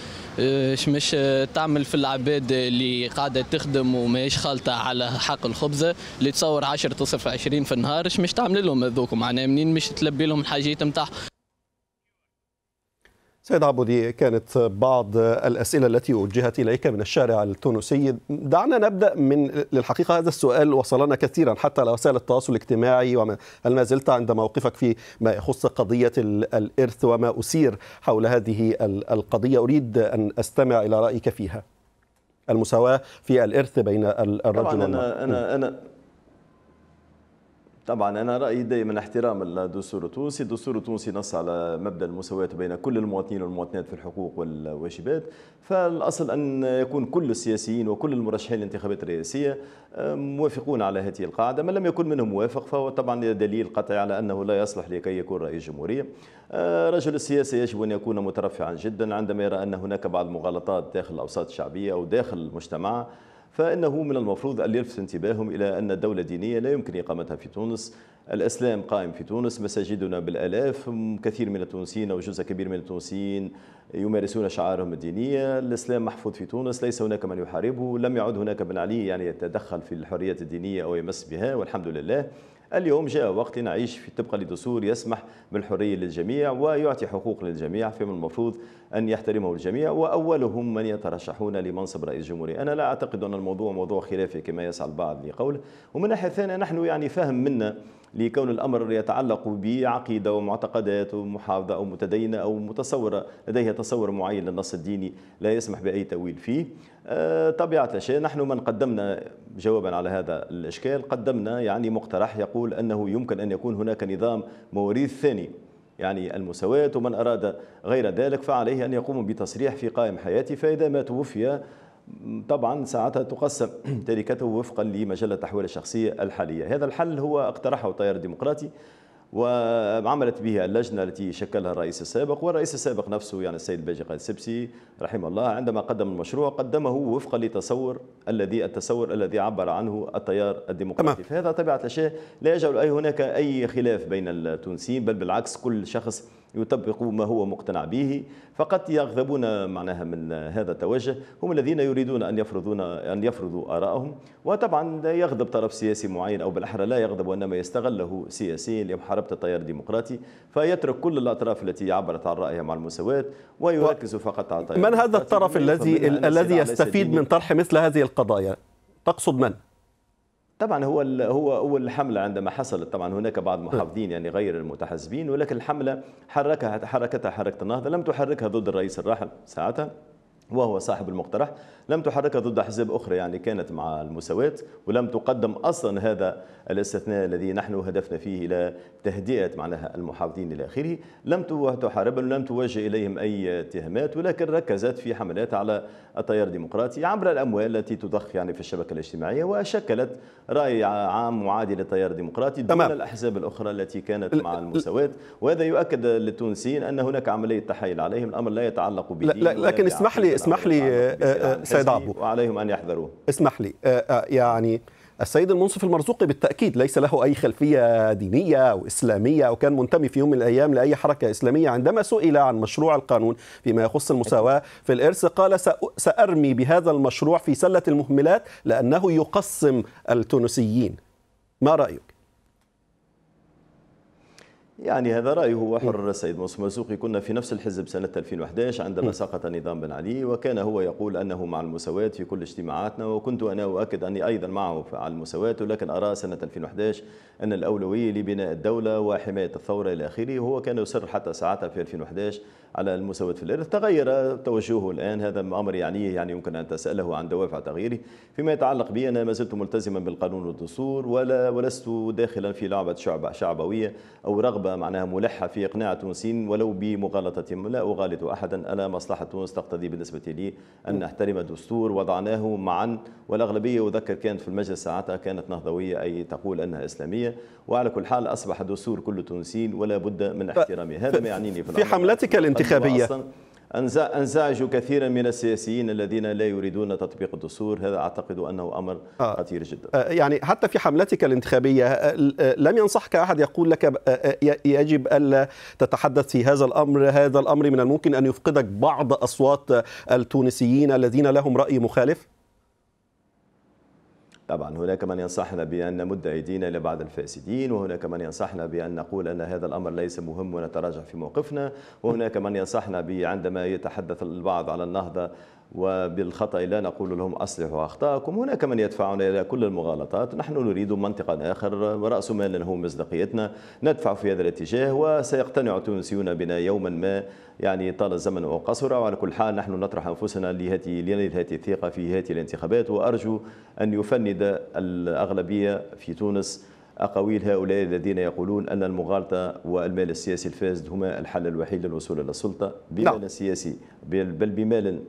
Speaker 1: شمش تعمل في العباد اللي قاعده تخدم وماهيش خالطه على حق الخبزه اللي تصور عشر تصرف عشرين في النهار شمش تعمل لهم هذوك معناها منين مش تلبي لهم الحاجات متاعهم سيد عبودي كانت بعض الأسئلة التي وجهت إليك من الشارع التونسي دعنا نبدأ من للحقيقة هذا السؤال وصلنا كثيرا حتى على وسائل التواصل الاجتماعي هل ما زلت عند موقفك في ما يخص قضية الإرث وما أثير حول هذه القضية أريد أن أستمع إلى رأيك فيها المساواة في الإرث بين الرجل والمرأة أنا, أنا,
Speaker 2: أنا طبعا انا رايي دائما احترام الدستور التونسي، الدستور التونسي نص على مبدا المساواه بين كل المواطنين والمواطنات في الحقوق والواجبات، فالاصل ان يكون كل السياسيين وكل المرشحين للانتخابات الرئاسيه موافقون على هذه القاعده، من لم يكن منهم موافق فهو طبعا دليل قطعي على انه لا يصلح لكي يكون رئيس جمهوريه. آه، رجل السياسه يجب ان يكون مترفعا جدا عندما يرى ان هناك بعض المغالطات داخل الاوساط الشعبيه او داخل المجتمع فإنه من المفروض أن يلفت انتباههم إلى أن الدولة الدينية لا يمكن إقامتها في تونس الإسلام قائم في تونس مساجدنا بالآلاف كثير من التونسيين أو جزء كبير من التونسيين يمارسون شعارهم الدينية الإسلام محفوظ في تونس ليس هناك من يحاربه لم يعد هناك بن علي يعني يتدخل في الحريات الدينية أو يمس بها والحمد لله اليوم جاء وقت نعيش في طبقا لدستور يسمح بالحرية للجميع ويعطي حقوق للجميع فمن المفروض أن يحترمه الجميع وأولهم من يترشحون لمنصب رئيس جمهوري أنا لا أعتقد أن الموضوع موضوع خلافي كما يسعى البعض لقوله ومن ناحية ثانية نحن يعني فهم منا لكون الأمر يتعلق بعقيدة ومعتقدات ومحافظة أو متدينة أو متصورة لديها تصور معين للنص الديني لا يسمح بأي تأويل فيه آه، طبيعة الشيء نحن من قدمنا جوابا على هذا الإشكال قدمنا يعني مقترح يقول أنه يمكن أن يكون هناك نظام مواريث ثاني يعني المساواة ومن أراد غير ذلك فعليه أن يقوم بتصريح في قائم حياته فإذا ما توفي طبعا ساعتها تقسم تركته وفقا لمجلة أحوال الشخصية الحالية هذا الحل هو اقترحه التيار الديمقراطي وعملت بها اللجنه التي شكلها الرئيس السابق والرئيس السابق نفسه يعني السيد باجي قائد السبسي رحمه الله عندما قدم المشروع قدمه وفقا لتصور الذي التصور الذي عبر عنه التيار الديمقراطي فهذا طبيعه الاشياء لا يجعل اي هناك اي خلاف بين التونسيين بل بالعكس كل شخص يطبقوا ما هو مقتنع به فقد يغضبون معناها من هذا التوجه هم الذين يريدون أن يفرضون أن يفرضوا آرائهم وطبعا يغضب طرف سياسي معين أو بالأحرى لا يغضب وإنما يستغله سياسيا لمحاربة التيار الديمقراطي فيترك كل الأطراف التي عبرت عن رأيها مع المساواة ويركز فقط على التيار من هذا الطرف الذي الذي يستفيد من طرح مثل هذه القضايا تقصد من؟ طبعا هو هو هو الحمله عندما حصلت طبعا هناك بعض المحافظين يعني غير المتحزبين ولكن الحمله حركها حركتها حركه النهضه لم تحركها ضد الرئيس الراحل ساعتها وهو صاحب المقترح لم تحركها ضد أحزاب أخرى يعني كانت مع المساواة ولم تقدم أصلا هذا الاستثناء الذي نحن هدفنا فيه إلى تهدئة معناها المحافظين إلى آخره لم تحارب ولم توجه إليهم أي اتهامات ولكن ركزت في حملات على التيار الديمقراطي عبر الأموال التي تضخ يعني في الشبكة الاجتماعية وشكلت رأي عام معادي للتيار الديمقراطي دون تمام. الأحزاب الأخرى التي كانت مع المساواة وهذا يؤكد للتونسيين أن هناك عملية تحايل عليهم الأمر لا يتعلق بدين لكن اسمح لي اسمح لي آه، آه، سيد عبو وعليهم ان يحذروه
Speaker 1: اسمح لي آه، يعني السيد المنصف المرزوقي بالتأكيد ليس له أي خلفية دينية أو إسلامية أو كان منتمي في يوم من الأيام لأي حركة إسلامية عندما سئل عن مشروع القانون فيما يخص المساواة في الإرث قال سأرمي بهذا المشروع في سلة المهملات لأنه يقسم التونسيين
Speaker 2: ما رأيك؟ يعني هذا رأيه هو إيه. حر السيد موسى مرزوقي كنا في نفس الحزب سنة 2011 عندما إيه. سقط نظام بن علي وكان هو يقول أنه مع المساواة في كل اجتماعاتنا وكنت أنا أؤكد أني أيضا معه على المساواة ولكن أرى سنة 2011 أن الأولوية لبناء الدولة وحماية الثورة إلى آخره هو كان يصر حتى ساعتها في 2011 على المساواة في الإرث تغير توجهه الآن هذا أمر يعنيه يعني يمكن أن تسأله عن دوافع تغييره فيما يتعلق بي أنا ما زلت ملتزما بالقانون والدستور ولا ولست داخلا في لعبة شعب شعبوية أو رغبة معناها ملحة في إقناع التونسيين ولو بمغالطة لا أغالط أحدا أنا مصلحة تونس تقتضي بالنسبة لي أن نحترم الدستور وضعناه معا والأغلبية أذكر كانت في المجلس ساعتها كانت نهضوية أي تقول أنها إسلامية وعلى كل حال أصبح دستور كل تونسيين ولا بد من احترامه هذا ما يعنيني في, في حملتك الانتخابيه انزعجوا كثيرا من السياسيين الذين لا يريدون تطبيق الدستور هذا اعتقد انه امر آه. خطير جدا
Speaker 1: آه، يعني حتى في حملتك الانتخابيه آه، لم ينصحك احد يقول لك يجب الا تتحدث في هذا الامر هذا الامر من الممكن ان يفقدك بعض اصوات التونسيين الذين لهم راي مخالف
Speaker 2: طبعا هناك من ينصحنا بأن نمد أيدينا إلى بعض الفاسدين وهناك من ينصحنا بأن نقول أن هذا الأمر ليس مهم ونتراجع في موقفنا وهناك من ينصحنا بعندما يتحدث البعض على النهضة وبالخطأ لا نقول لهم أصلحوا أخطاءكم هناك من يدفعنا إلى كل المغالطات نحن نريد منطقا آخر وراس مالنا هو مصداقيتنا ندفع في هذا الاتجاه وسيقتنع التونسيون بنا يوما ما يعني طال الزمن وقصر وعلى كل حال نحن نطرح أنفسنا لهذه لهذه الثقة في هذه الانتخابات وأرجو أن يفند الأغلبية في تونس أقاويل هؤلاء الذين يقولون أن المغالطة والمال السياسي الفاسد هما الحل الوحيد للوصول إلى السلطة بمال نعم. سياسي بل بمال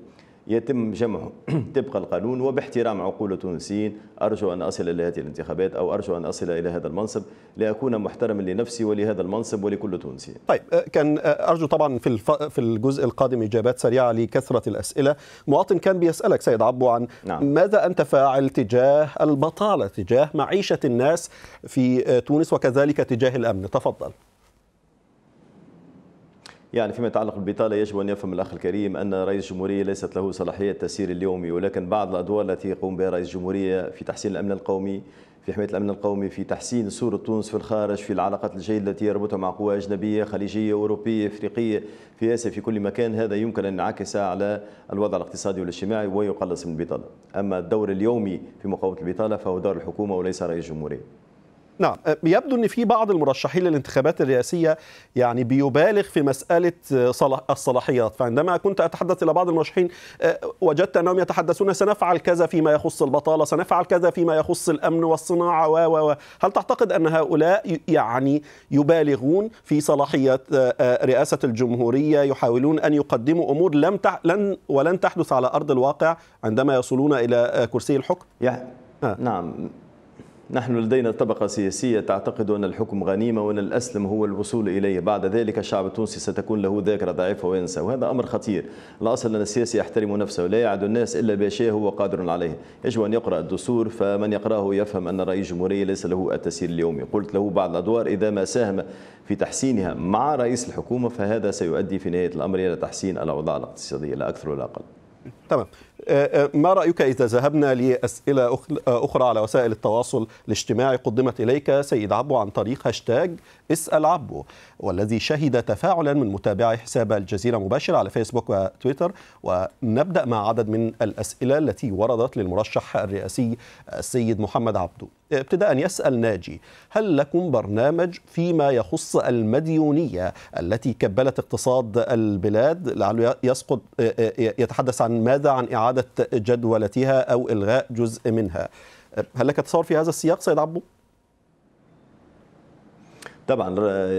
Speaker 2: يتم جمعه طبق القانون وباحترام عقول التونسيين أرجو أن أصل إلى هذه الانتخابات أو أرجو أن أصل إلى هذا المنصب لأكون محترما لنفسي ولهذا المنصب ولكل تونسي طيب آه،
Speaker 1: كان آه، أرجو طبعا في في الجزء القادم إجابات سريعة لكثرة الأسئلة مواطن كان بيسألك سيد عبو عن نعم. ماذا أنت فاعل تجاه البطالة تجاه معيشة الناس في آه، تونس وكذلك تجاه الأمن تفضل
Speaker 2: يعني فيما يتعلق بالبطالة يجب أن يفهم الأخ الكريم أن رئيس الجمهورية ليست له صلاحية التسيير اليومي ولكن بعض الأدوار التي يقوم بها رئيس الجمهورية في تحسين الأمن القومي في حماية الأمن القومي في تحسين صورة تونس في الخارج في العلاقات الجيدة التي يربطها مع قوى أجنبية خليجية أوروبية إفريقية في آسيا في كل مكان هذا يمكن أن ينعكس على الوضع الاقتصادي والاجتماعي ويقلص من البطالة أما الدور اليومي في مقاومة البطالة فهو دور الحكومة وليس رئيس الجمهورية
Speaker 1: نعم أه، يبدو ان في بعض المرشحين للانتخابات الرئاسيه يعني بيبالغ في مساله أه، الصلاحيات فعندما كنت اتحدث الى بعض المرشحين أه، وجدت انهم يتحدثون سنفعل كذا فيما يخص البطاله سنفعل كذا فيما يخص الامن والصناعه و و هل تعتقد ان هؤلاء يعني يبالغون في صلاحيات رئاسه الجمهوريه يحاولون ان يقدموا امور لم تح لن ولن تحدث على ارض الواقع
Speaker 2: عندما يصلون الى كرسي الحكم؟ yeah. نعم نحن لدينا طبقة سياسية تعتقد أن الحكم غنيمة وأن الأسلم هو الوصول إليه بعد ذلك الشعب التونسي ستكون له ذاكرة ضعيفة وينسى وهذا أمر خطير الأصل أن السياسي يحترم نفسه لا يعد الناس إلا بشيء هو قادر عليه يجب أن يقرأ الدستور فمن يقرأه يفهم أن رئيس الجمهورية ليس له التسير اليومي قلت له بعض الأدوار إذا ما ساهم في تحسينها مع رئيس الحكومة فهذا سيؤدي في نهاية الأمر إلى تحسين الأوضاع الاقتصادية لا أكثر ولا أقل
Speaker 1: تمام آه، آه، ما رايك اذا ذهبنا لاسئله آه، اخرى على وسائل التواصل الاجتماعي قدمت اليك سيد عبو عن طريق هاشتاج اسأل عبو والذي شهد تفاعلا من متابعي حساب الجزيرة مباشرة على فيسبوك وتويتر ونبدأ مع عدد من الأسئلة التي وردت للمرشح الرئاسي السيد محمد عبدو ابتداء يسأل ناجي هل لكم برنامج فيما يخص المديونية التي كبلت اقتصاد البلاد لعله يسقط يتحدث عن ماذا عن إعادة جدولتها أو إلغاء جزء منها هل لك تصور في هذا السياق سيد عبو؟
Speaker 2: طبعا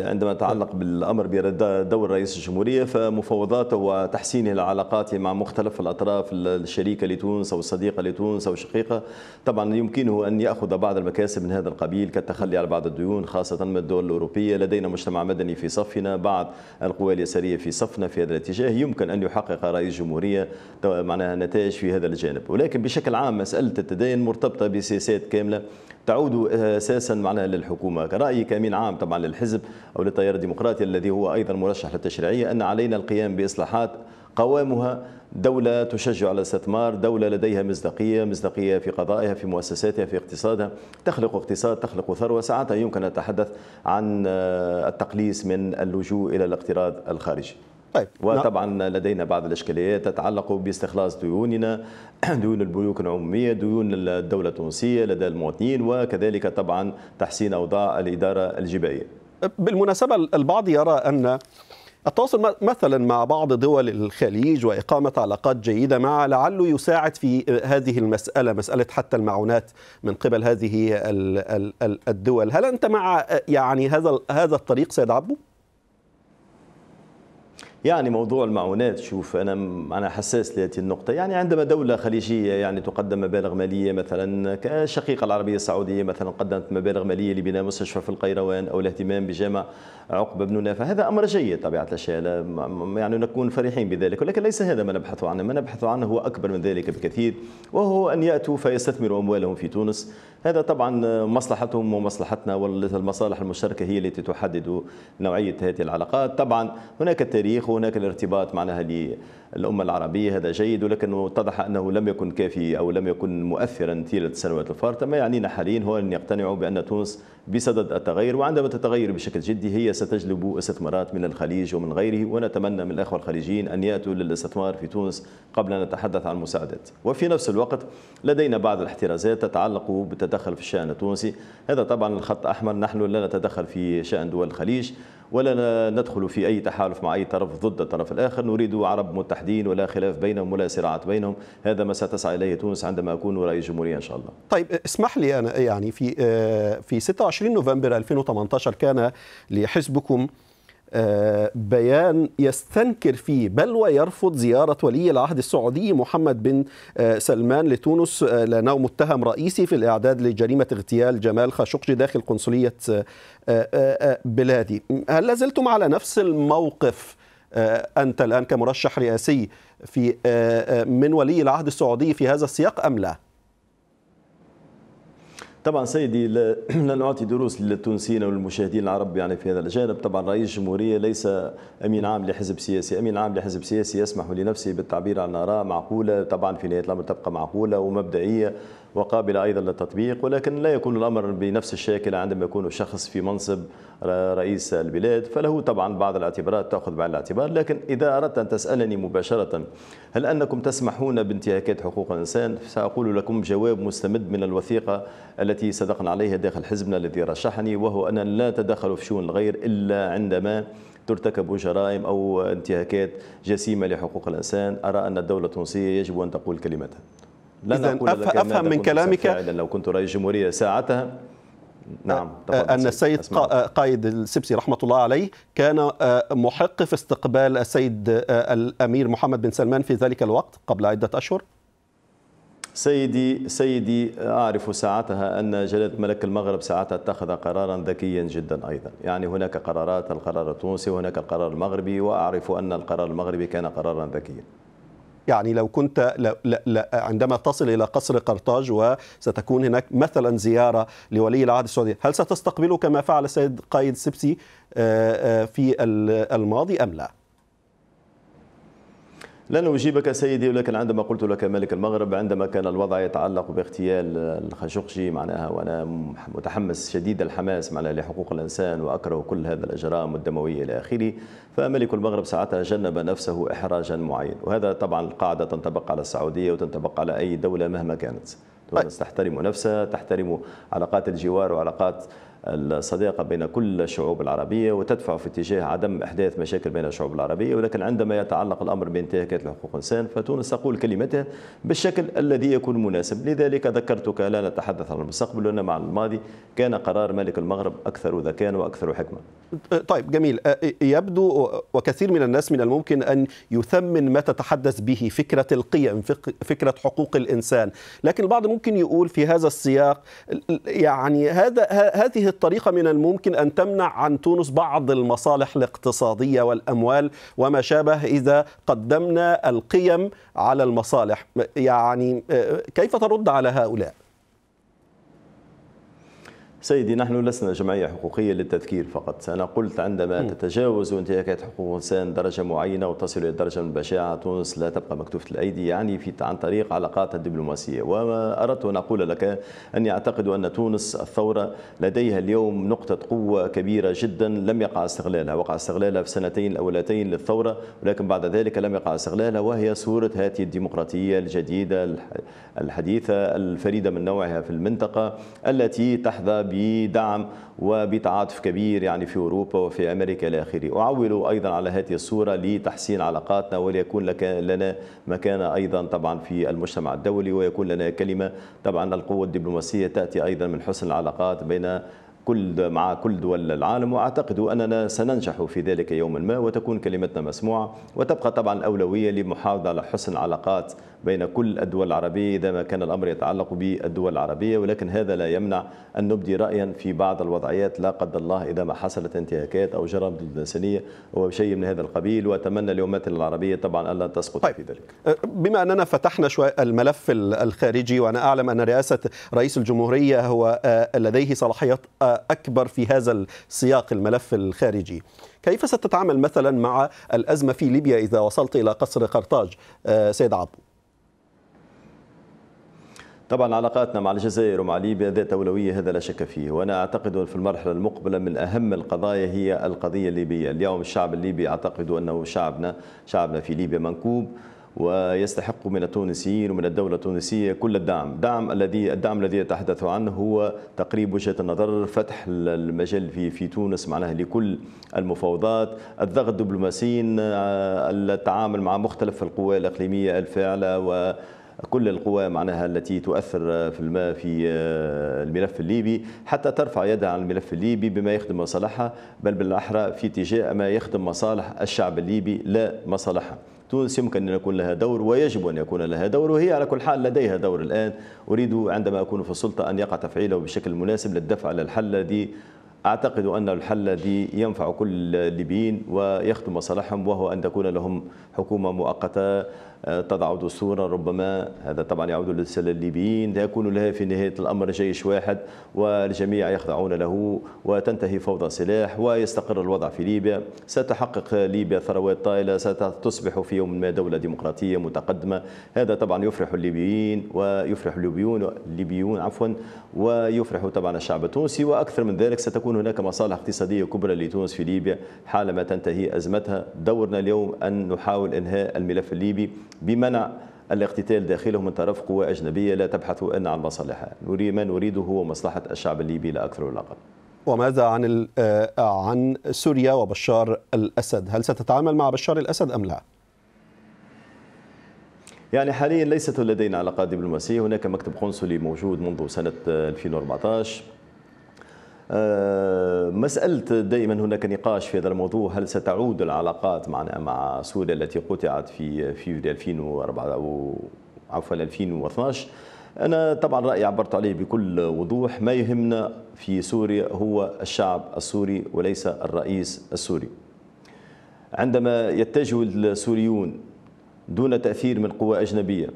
Speaker 2: عندما يتعلق بالامر بدور رئيس الجمهوريه فمفاوضاته وتحسينه العلاقات مع مختلف الاطراف الشريكه لتونس او الصديقه لتونس او الشقيقه طبعا يمكنه ان ياخذ بعض المكاسب من هذا القبيل كالتخلي عن بعض الديون خاصه من الدول الاوروبيه لدينا مجتمع مدني في صفنا بعض القوى اليساريه في صفنا في هذا الاتجاه يمكن ان يحقق رئيس الجمهوريه معناها نتائج في هذا الجانب ولكن بشكل عام مساله التدين مرتبطه بسياسات كامله تعود اساسا آه، معنا للحكومه كرايك امين عام طبعا للحزب او للتيار الديمقراطي الذي هو ايضا مرشح للتشريعيه ان علينا القيام باصلاحات قوامها دولة تشجع على الاستثمار دولة لديها مصداقية مصداقية في قضائها في مؤسساتها في اقتصادها تخلق اقتصاد تخلق ثروة ساعتها يمكن أن نتحدث عن آه، التقليص من اللجوء إلى الاقتراض الخارجي طيب نعم. وطبعا لدينا بعض الاشكاليات تتعلق باستخلاص ديوننا ديون البنوك العموميه ديون الدوله التونسيه لدى المواطنين وكذلك طبعا تحسين اوضاع الاداره الجبائيه بالمناسبه البعض يرى ان
Speaker 1: التواصل مثلا مع بعض دول الخليج وإقامة علاقات جيدة مع لعله يساعد في هذه المسألة مسألة حتى المعونات من قبل هذه
Speaker 2: الدول هل أنت مع يعني هذا هذا الطريق سيد عبده؟ يعني موضوع المعونات شوف انا انا حساس لهذه النقطه يعني عندما دوله خليجيه يعني تقدم مبالغ ماليه مثلا كالشقيقه العربيه السعوديه مثلا قدمت مبالغ ماليه لبناء مستشفى في القيروان او الاهتمام بجامع عقبه بن نافع هذا امر جيد طبيعه الاشياء يعني نكون فرحين بذلك ولكن ليس هذا ما نبحث عنه ما نبحث عنه هو اكبر من ذلك بكثير وهو ان ياتوا فيستثمروا اموالهم في تونس هذا طبعا مصلحتهم ومصلحتنا والمصالح المشتركة هي التي تحدد نوعية هذه العلاقات طبعا هناك التاريخ وهناك الارتباط معناها للأمة العربية هذا جيد ولكن اتضح أنه لم يكن كافي أو لم يكن مؤثرا طيلة السنوات الفارطة ما يعنينا حاليا هو أن يقتنعوا بأن تونس بصدد التغير وعندما تتغير بشكل جدي هي ستجلب استثمارات من الخليج ومن غيره ونتمنى من الأخوة الخليجيين أن يأتوا للاستثمار في تونس قبل أن نتحدث عن مساعدات وفي نفس الوقت لدينا بعض الاحترازات تتعلق بالتدخل في الشأن التونسي هذا طبعا الخط أحمر نحن لا نتدخل في شأن دول الخليج ولا ندخل في أي تحالف مع أي طرف ضد الطرف الآخر نريد عرب متحدين ولا خلاف بينهم ولا صراعات بينهم هذا ما ستسعى إليه تونس عندما أكون رئيس جمهورية إن شاء الله
Speaker 1: طيب اسمح لي أنا يعني في آه، في 26 نوفمبر 2018 كان لحزبكم بيان يستنكر فيه بل ويرفض زيارة ولي العهد السعودي محمد بن آه، سلمان لتونس لأنه متهم رئيسي في الإعداد لجريمة اغتيال جمال خاشقجي داخل قنصلية آه، آه، بلادي هل لازلتم على نفس الموقف أنت الآن كمرشح رئاسي في من ولي العهد السعودي في هذا السياق أم لا؟
Speaker 2: طبعا سيدي لن اعطي دروس للتونسيين والمشاهدين العرب يعني في هذا الجانب طبعا رئيس الجمهوريه ليس امين عام لحزب سياسي امين عام لحزب سياسي يسمح لنفسه بالتعبير عن اراء معقوله طبعا في نهايه الامر تبقى معقوله ومبدئيه وقابله ايضا للتطبيق ولكن لا يكون الامر بنفس الشاكله عندما يكون شخص في منصب رئيس البلاد فله طبعا بعض الاعتبارات تأخذ بعين الاعتبار لكن إذا أردت أن تسألني مباشرة هل أنكم تسمحون بانتهاكات حقوق الإنسان سأقول لكم جواب مستمد من الوثيقة التي صدقنا عليها داخل حزبنا الذي رشحني وهو أن لا تدخل في شؤون الغير إلا عندما ترتكب جرائم أو انتهاكات جسيمة لحقوق الإنسان أرى أن الدولة التونسية يجب أن تقول كلمتها لن أقول أفهم من كلامك لو كنت رئيس جمهورية ساعتها
Speaker 1: نعم أه، أن السيد قائد السبسي رحمة الله عليه كان أه، محق في استقبال السيد أه، الأمير محمد بن سلمان في ذلك الوقت قبل عدة أشهر
Speaker 2: سيدي سيدي أعرف ساعتها أن جلالة ملك المغرب ساعتها اتخذ قرارا ذكيا جدا أيضا يعني هناك قرارات القرار التونسي وهناك القرار المغربي وأعرف أن القرار المغربي كان قرارا ذكيا
Speaker 1: يعني لو كنت لا لا لا عندما تصل إلى قصر قرطاج وستكون هناك مثلا زيارة لولي العهد السعودي هل ستستقبله كما فعل السيد قايد سبسي آه، آه، في الماضي أم لا؟
Speaker 2: لن أجيبك سيدي ولكن عندما قلت لك ملك المغرب عندما كان الوضع يتعلق باغتيال الخاشقجي معناها وأنا متحمس شديد الحماس معناها لحقوق الإنسان وأكره كل هذا الأجرام الدموية إلى آخره فملك المغرب ساعتها جنب نفسه إحراجا معين وهذا طبعا القاعدة تنطبق على السعودية وتنطبق على أي دولة مهما كانت طيب. تحترم نفسها تحترم علاقات الجوار وعلاقات الصداقة بين كل الشعوب العربية وتدفع في اتجاه عدم إحداث مشاكل بين الشعوب العربية ولكن عندما يتعلق الأمر بانتهاكات حقوق الإنسان فتونس تقول كلمتها بالشكل الذي يكون مناسب لذلك ذكرتك لا نتحدث عن المستقبل لأن مع الماضي كان قرار ملك المغرب أكثر ذكاء وأكثر حكمة أه، طيب جميل أه،
Speaker 1: يبدو وكثير من الناس من الممكن أن يثمن ما تتحدث به فكرة القيم فكرة حقوق الإنسان لكن البعض ممكن يقول في هذا السياق يعني هذا هذه الطريقة من الممكن أن تمنع عن تونس بعض المصالح الاقتصادية والأموال وما شابه إذا قدمنا القيم على المصالح يعني آه، كيف ترد على هؤلاء؟
Speaker 2: سيدي نحن لسنا جمعية حقوقية للتذكير فقط أنا قلت عندما تتجاوز انتهاكات حقوق الإنسان درجة معينة وتصل إلى درجة من البشاعة تونس لا تبقى مكتوفة الأيدي يعني في عن طريق علاقاتها الدبلوماسية وما أردت أن أقول لك أني أعتقد أن تونس الثورة لديها اليوم نقطة قوة كبيرة جدا لم يقع استغلالها وقع استغلالها في السنتين الأولتين للثورة ولكن بعد ذلك لم يقع استغلالها وهي صورة هذه الديمقراطية الجديدة الحديثة الفريدة من نوعها في المنطقة التي تحظى بدعم وبتعاطف كبير يعني في أوروبا وفي أمريكا إلى آخره أعول أيضا على هذه الصورة لتحسين علاقاتنا وليكون لنا مكانة أيضا طبعا في المجتمع الدولي ويكون لنا كلمة طبعا القوة الدبلوماسية تأتي أيضا من حسن العلاقات بين كل مع كل دول العالم واعتقد اننا سننجح في ذلك يوما ما وتكون كلمتنا مسموعه وتبقى طبعا اولويه لمحافظه على حسن علاقات بين كل الدول العربيه اذا ما كان الامر يتعلق بالدول العربيه ولكن هذا لا يمنع ان نبدي رايا في بعض الوضعيات لا قدر الله اذا ما حصلت انتهاكات او جرائم ضد الانسانيه او شيء من هذا القبيل واتمنى اليومات العربيه طبعا الا تسقط طيب. في ذلك. أه، بما اننا فتحنا شويه
Speaker 1: الملف الخارجي وانا اعلم ان رئاسه رئيس الجمهوريه هو أه، لديه صلاحيات أه، أكبر في هذا السياق الملف الخارجي كيف ستتعامل مثلا مع الأزمة في ليبيا إذا وصلت إلى قصر قرطاج آه، سيد عبد
Speaker 2: طبعا علاقاتنا مع الجزائر ومع ليبيا ذات أولوية هذا لا شك فيه وأنا أعتقد في المرحلة المقبلة من أهم القضايا هي القضية الليبية اليوم الشعب الليبي أعتقد أنه شعبنا شعبنا في ليبيا منكوب ويستحق من التونسيين ومن الدولة التونسية كل الدعم الدعم الذي الدعم الذي يتحدث عنه هو تقريب وجهة النظر فتح المجال في في تونس معناها لكل المفاوضات الضغط الدبلوماسيين آه، التعامل مع مختلف القوى الإقليمية الفاعلة و كل القوى معناها التي تؤثر في الماء في آه، الملف الليبي حتى ترفع يدها عن الملف الليبي بما يخدم مصالحها بل بالاحرى في اتجاه ما يخدم مصالح الشعب الليبي لا مصالحها تونس يمكن أن يكون لها دور ويجب أن يكون لها دور وهي على كل حال لديها دور الآن أريد عندما أكون في السلطة أن يقع تفعيله بشكل مناسب للدفع للحل الذي أعتقد أن الحل الذي ينفع كل الليبيين ويخدم مصالحهم وهو أن تكون لهم حكومة مؤقتة تضع دستورا ربما هذا طبعا يعود للسلة الليبيين يكون لها في نهاية الأمر جيش واحد والجميع يخضعون له وتنتهي فوضى سلاح ويستقر الوضع في ليبيا ستحقق ليبيا ثروات طائلة ستصبح في يوم ما دولة ديمقراطية متقدمة هذا طبعا يفرح الليبيين ويفرح الليبيون الليبيون عفوا ويفرح طبعا الشعب التونسي وأكثر من ذلك ستكون هناك مصالح اقتصادية كبرى لتونس في ليبيا حالما تنتهي أزمتها دورنا اليوم أن نحاول إنهاء الملف الليبي بمنع الاقتتال داخله من طرف قوى أجنبية لا تبحث أن عن مصالحها نري ما نريده هو مصلحة الشعب الليبي لا أكثر ولا أقل
Speaker 1: وماذا عن آه، عن سوريا وبشار الأسد هل ستتعامل مع بشار الأسد أم لا؟
Speaker 2: يعني حاليا ليست لدينا علاقات دبلوماسية هناك مكتب قنصلي موجود منذ سنة 2014 آه، آه، مسألة دائما هناك نقاش في هذا الموضوع هل ستعود العلاقات معنا مع سوريا التي قطعت في فيفري 2004 أو عفوا 2012 أنا طبعا رأيي عبرت عليه بكل وضوح ما يهمنا في سوريا هو الشعب السوري وليس الرئيس السوري عندما يتجه السوريون دون تأثير من قوى أجنبية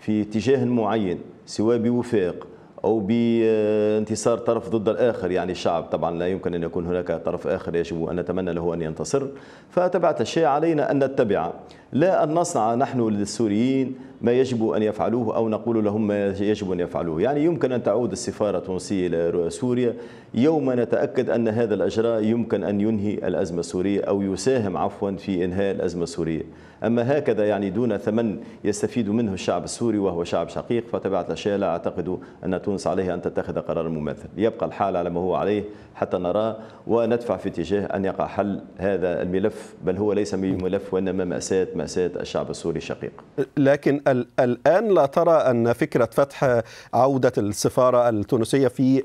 Speaker 2: في اتجاه معين سواء بوفاق أو بانتصار طرف ضد الآخر يعني الشعب طبعا لا يمكن أن يكون هناك طرف آخر يجب أن نتمنى له أن ينتصر فتبعت الشيء علينا أن نتبع لا أن نصنع نحن للسوريين ما يجب أن يفعلوه أو نقول لهم ما يجب أن يفعلوه يعني يمكن أن تعود السفارة التونسية إلى سوريا يوم نتأكد أن هذا الإجراء يمكن أن ينهي الأزمة السورية أو يساهم عفوا في إنهاء الأزمة السورية أما هكذا يعني دون ثمن يستفيد منه الشعب السوري وهو شعب شقيق فتبعت الأشياء لا أعتقد أن تونس عليها أن تتخذ قرار مماثل يبقى الحال على ما هو عليه حتى نراه وندفع في اتجاه أن يقع حل هذا الملف بل هو ليس ملف وإنما مأساة مأساة الشعب السوري الشقيق
Speaker 1: لكن الآن لا ترى أن فكرة فتح عودة السفارة التونسية في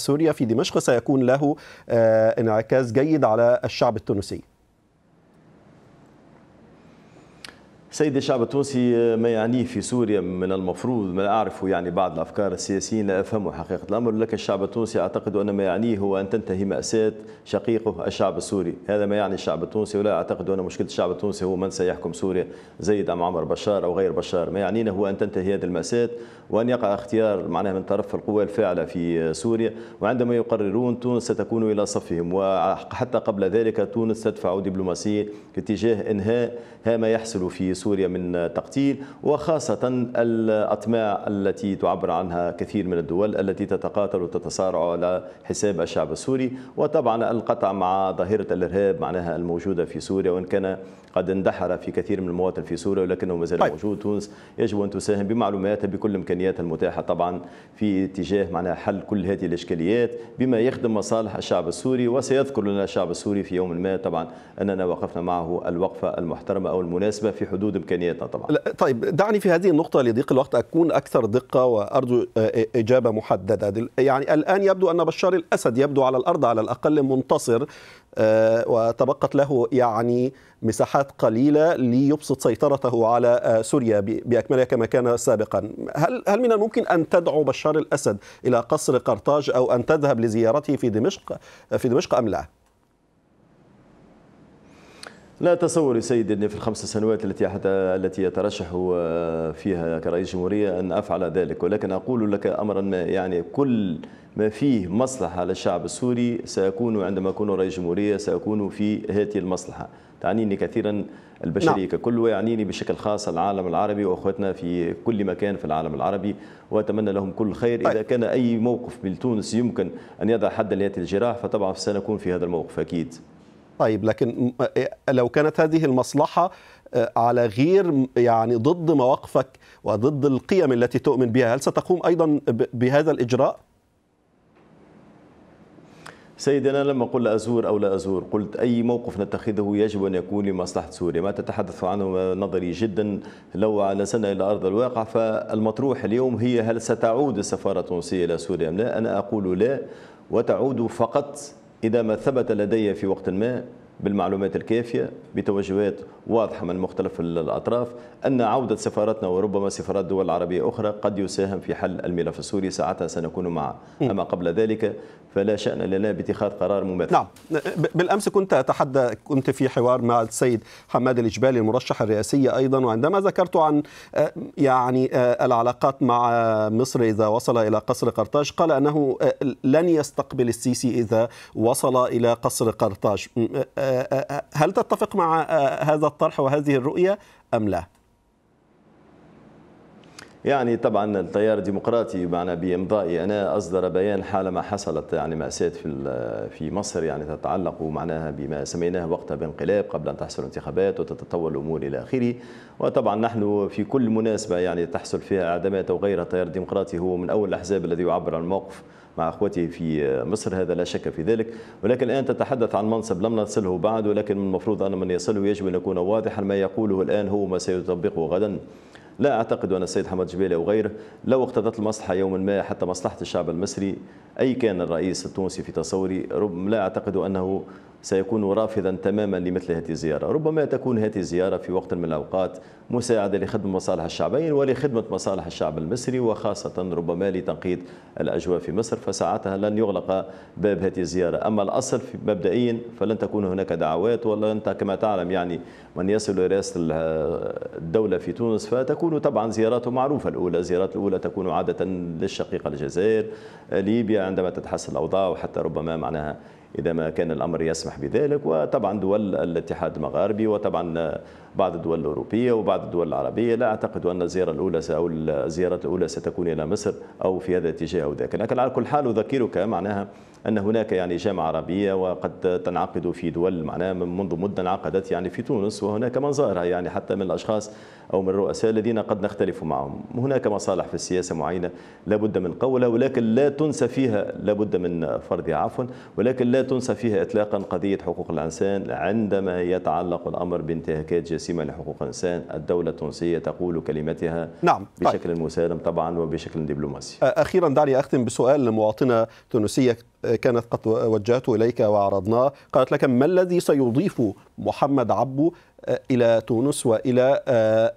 Speaker 1: سوريا في دمشق سيكون له آه، انعكاس جيد على الشعب التونسي
Speaker 2: سيد الشعب التونسي آه، ما يعنيه في سوريا من المفروض ما أعرف يعني بعض الأفكار السياسيين لا أفهموا حقيقة الأمر لكن الشعب التونسي أعتقد أن ما يعنيه هو أن تنتهي مأساة شقيقه الشعب السوري هذا ما يعني الشعب التونسي ولا أعتقد أن مشكلة الشعب التونسي هو من سيحكم سوريا زيد أم عمر بشار أو غير بشار ما يعنينا هو أن تنتهي هذه المأساة وأن يقع اختيار معناه من طرف القوى الفاعلة في آه، سوريا وعندما يقررون تونس ستكون إلى صفهم وحتى قبل ذلك تونس تدفع دبلوماسية اتجاه إنهاء ما يحصل في سوريا من تقتيل وخاصة الأطماع التي تعبر عنها كثير من الدول التي تتقاتل وتتصارع على حساب الشعب السوري وطبعا القطع مع ظاهرة الإرهاب معناها الموجودة في سوريا وإن كان قد اندحر في كثير من المواطن في سوريا ولكنه ما زال طيب. موجود تونس يجب أن تساهم بمعلوماتها بكل إمكانياتها المتاحة طبعا في اتجاه معناها حل كل هذه الإشكاليات بما يخدم مصالح الشعب السوري وسيذكر لنا الشعب السوري في يوم ما طبعا أننا وقفنا معه الوقفة المحترمة أو المناسبة في حدود حدود امكانياتنا طبعا
Speaker 1: طيب دعني في هذه النقطه لضيق الوقت اكون اكثر دقه وارجو آه، اجابه محدده يعني الان يبدو ان بشار الاسد يبدو على الارض على الاقل منتصر آه، وتبقت له يعني مساحات قليله ليبسط سيطرته على آه، سوريا باكملها كما كان سابقا هل هل من الممكن ان تدعو بشار الاسد الى قصر قرطاج او ان تذهب لزيارته في دمشق في دمشق ام لا
Speaker 2: لا تصور يا سيدي أني في الخمس سنوات التي حتى التي يترشح آه، فيها كرئيس جمهورية أن أفعل ذلك ولكن أقول لك أمرا ما يعني كل ما فيه مصلحة للشعب السوري سيكون عندما أكون رئيس جمهورية سأكون في هذه المصلحة تعنيني كثيرا البشرية نعم. ككل ويعنيني بشكل خاص العالم العربي وأخوتنا في كل مكان في العالم العربي وأتمنى لهم كل خير طيب. إذا كان أي موقف من تونس يمكن أن يضع حد لهذه الجراح فطبعا سنكون في هذا الموقف أكيد طيب لكن إيه،
Speaker 1: لو كانت هذه المصلحة آه، على غير يعني ضد مواقفك وضد القيم التي تؤمن بها هل ستقوم أيضا بهذا الإجراء؟
Speaker 2: سيدي أنا لما قل أزور أو لا أزور قلت أي موقف نتخذه يجب أن يكون لمصلحة سوريا ما تتحدث عنه نظري جدا لو نزلنا إلى أرض الواقع فالمطروح اليوم هي هل ستعود السفارة التونسية إلى سوريا أم لا أنا أقول لا وتعود فقط إذا ما ثبت لدي في وقت ما بالمعلومات الكافية بتوجهات واضحة من مختلف الأطراف أن عودة سفارتنا وربما سفارات دول عربية أخرى قد يساهم في حل الملف السوري ساعتها سنكون معه أما قبل ذلك فلا شأن لنا باتخاذ قرار مماثل نعم بالأمس كنت أتحدى كنت في حوار
Speaker 1: مع السيد حماد الإجبالي المرشح الرئاسي أيضا وعندما ذكرت عن آه، يعني آه، العلاقات مع مصر إذا وصل إلى قصر قرطاج قال أنه آه، لن يستقبل السيسي إذا وصل إلى قصر قرطاج هل تتفق مع آه، هذا الطرح وهذه الرؤية أم لا؟
Speaker 2: يعني طبعا التيار الديمقراطي معنا بامضائي انا اصدر بيان حالما حصلت يعني ماساه في في مصر يعني تتعلق معناها بما سميناه وقتها بانقلاب قبل ان تحصل انتخابات وتتطور الامور الى اخره وطبعا نحن في كل مناسبه يعني تحصل فيها اعدامات او غيرها التيار الديمقراطي هو من اول الاحزاب الذي يعبر عن موقف مع أخوته في آه، مصر هذا لا شك في ذلك ولكن الآن تتحدث عن منصب لم نصله بعد ولكن من المفروض أن من يصله يجب أن يكون واضحا ما يقوله الآن هو ما سيطبقه غدا لا أعتقد أن السيد حمد جبالي أو غيره لو اقتضت المصلحة يوما ما حتى مصلحة الشعب المصري أي كان الرئيس التونسي في تصوري ربما لا أعتقد أنه سيكون رافضا تماما لمثل هذه الزيارة ربما تكون هذه الزيارة في وقت من الأوقات مساعدة لخدمة مصالح الشعبين ولخدمة مصالح الشعب المصري وخاصة ربما لتنقيض الأجواء في مصر فساعتها لن يغلق باب هذه الزيارة أما الأصل مبدئيا فلن تكون هناك دعوات ولا أنت كما تعلم يعني من يصل رئاسة الدولة في تونس فتكون طبعا زياراته معروفة الأولى الزيارات الأولى تكون عادة للشقيقة الجزائر ليبيا عندما تتحسن الأوضاع وحتى ربما معناها إذا ما كان الأمر يسمح بذلك وطبعا دول الاتحاد المغاربي وطبعا بعض الدول الأوروبية وبعض الدول العربية لا أعتقد أن الزيارة الأولى أو الزيارة الأولى ستكون إلى مصر أو في هذا الاتجاه أو ذاك لكن على كل حال أذكرك معناها أن هناك يعني جامعة عربية وقد تنعقد في دول معناها منذ مدة انعقدت يعني في تونس وهناك ظاهرها يعني حتى من الأشخاص أو من الرؤساء الذين قد نختلف معهم هناك مصالح في السياسة معينة لابد من قولها ولكن لا تنسى فيها لابد من فرضها عفوا ولكن لا تنسى فيها إطلاقا قضية حقوق الإنسان عندما يتعلق الأمر بانتهاكات سيما لحقوق الانسان الدوله التونسيه تقول كلمتها نعم. طيب. بشكل طيب. مسالم طبعا وبشكل دبلوماسي
Speaker 1: اخيرا دعني اختم بسؤال لمواطنه تونسيه كانت قد وجهته اليك وعرضناه قالت لك ما الذي سيضيف محمد عبو الى تونس والى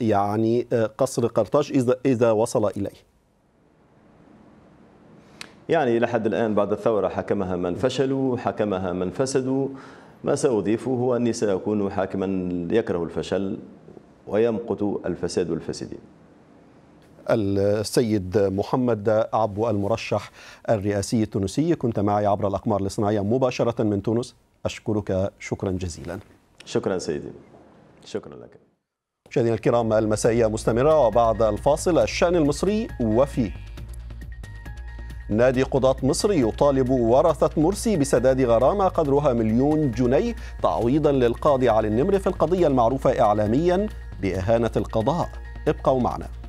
Speaker 1: يعني قصر قرطاج
Speaker 2: اذا وصل اليه يعني لحد الآن بعد الثورة حكمها من فشلوا حكمها من فسدوا ما سأضيفه هو أني سأكون حاكما يكره الفشل ويمقت الفساد والفسدين
Speaker 1: السيد محمد عبو المرشح الرئاسي التونسي كنت معي عبر الأقمار الصناعية مباشرة من تونس أشكرك شكرا جزيلا شكرا سيدي شكرا لك مشاهدينا الكرام المسائية مستمرة وبعد الفاصل الشأن المصري وفيه نادي قضاة مصر يطالب ورثة مرسي بسداد غرامة قدرها مليون جنيه تعويضا للقاضي علي النمر في القضية المعروفة إعلاميا بإهانة القضاء ابقوا معنا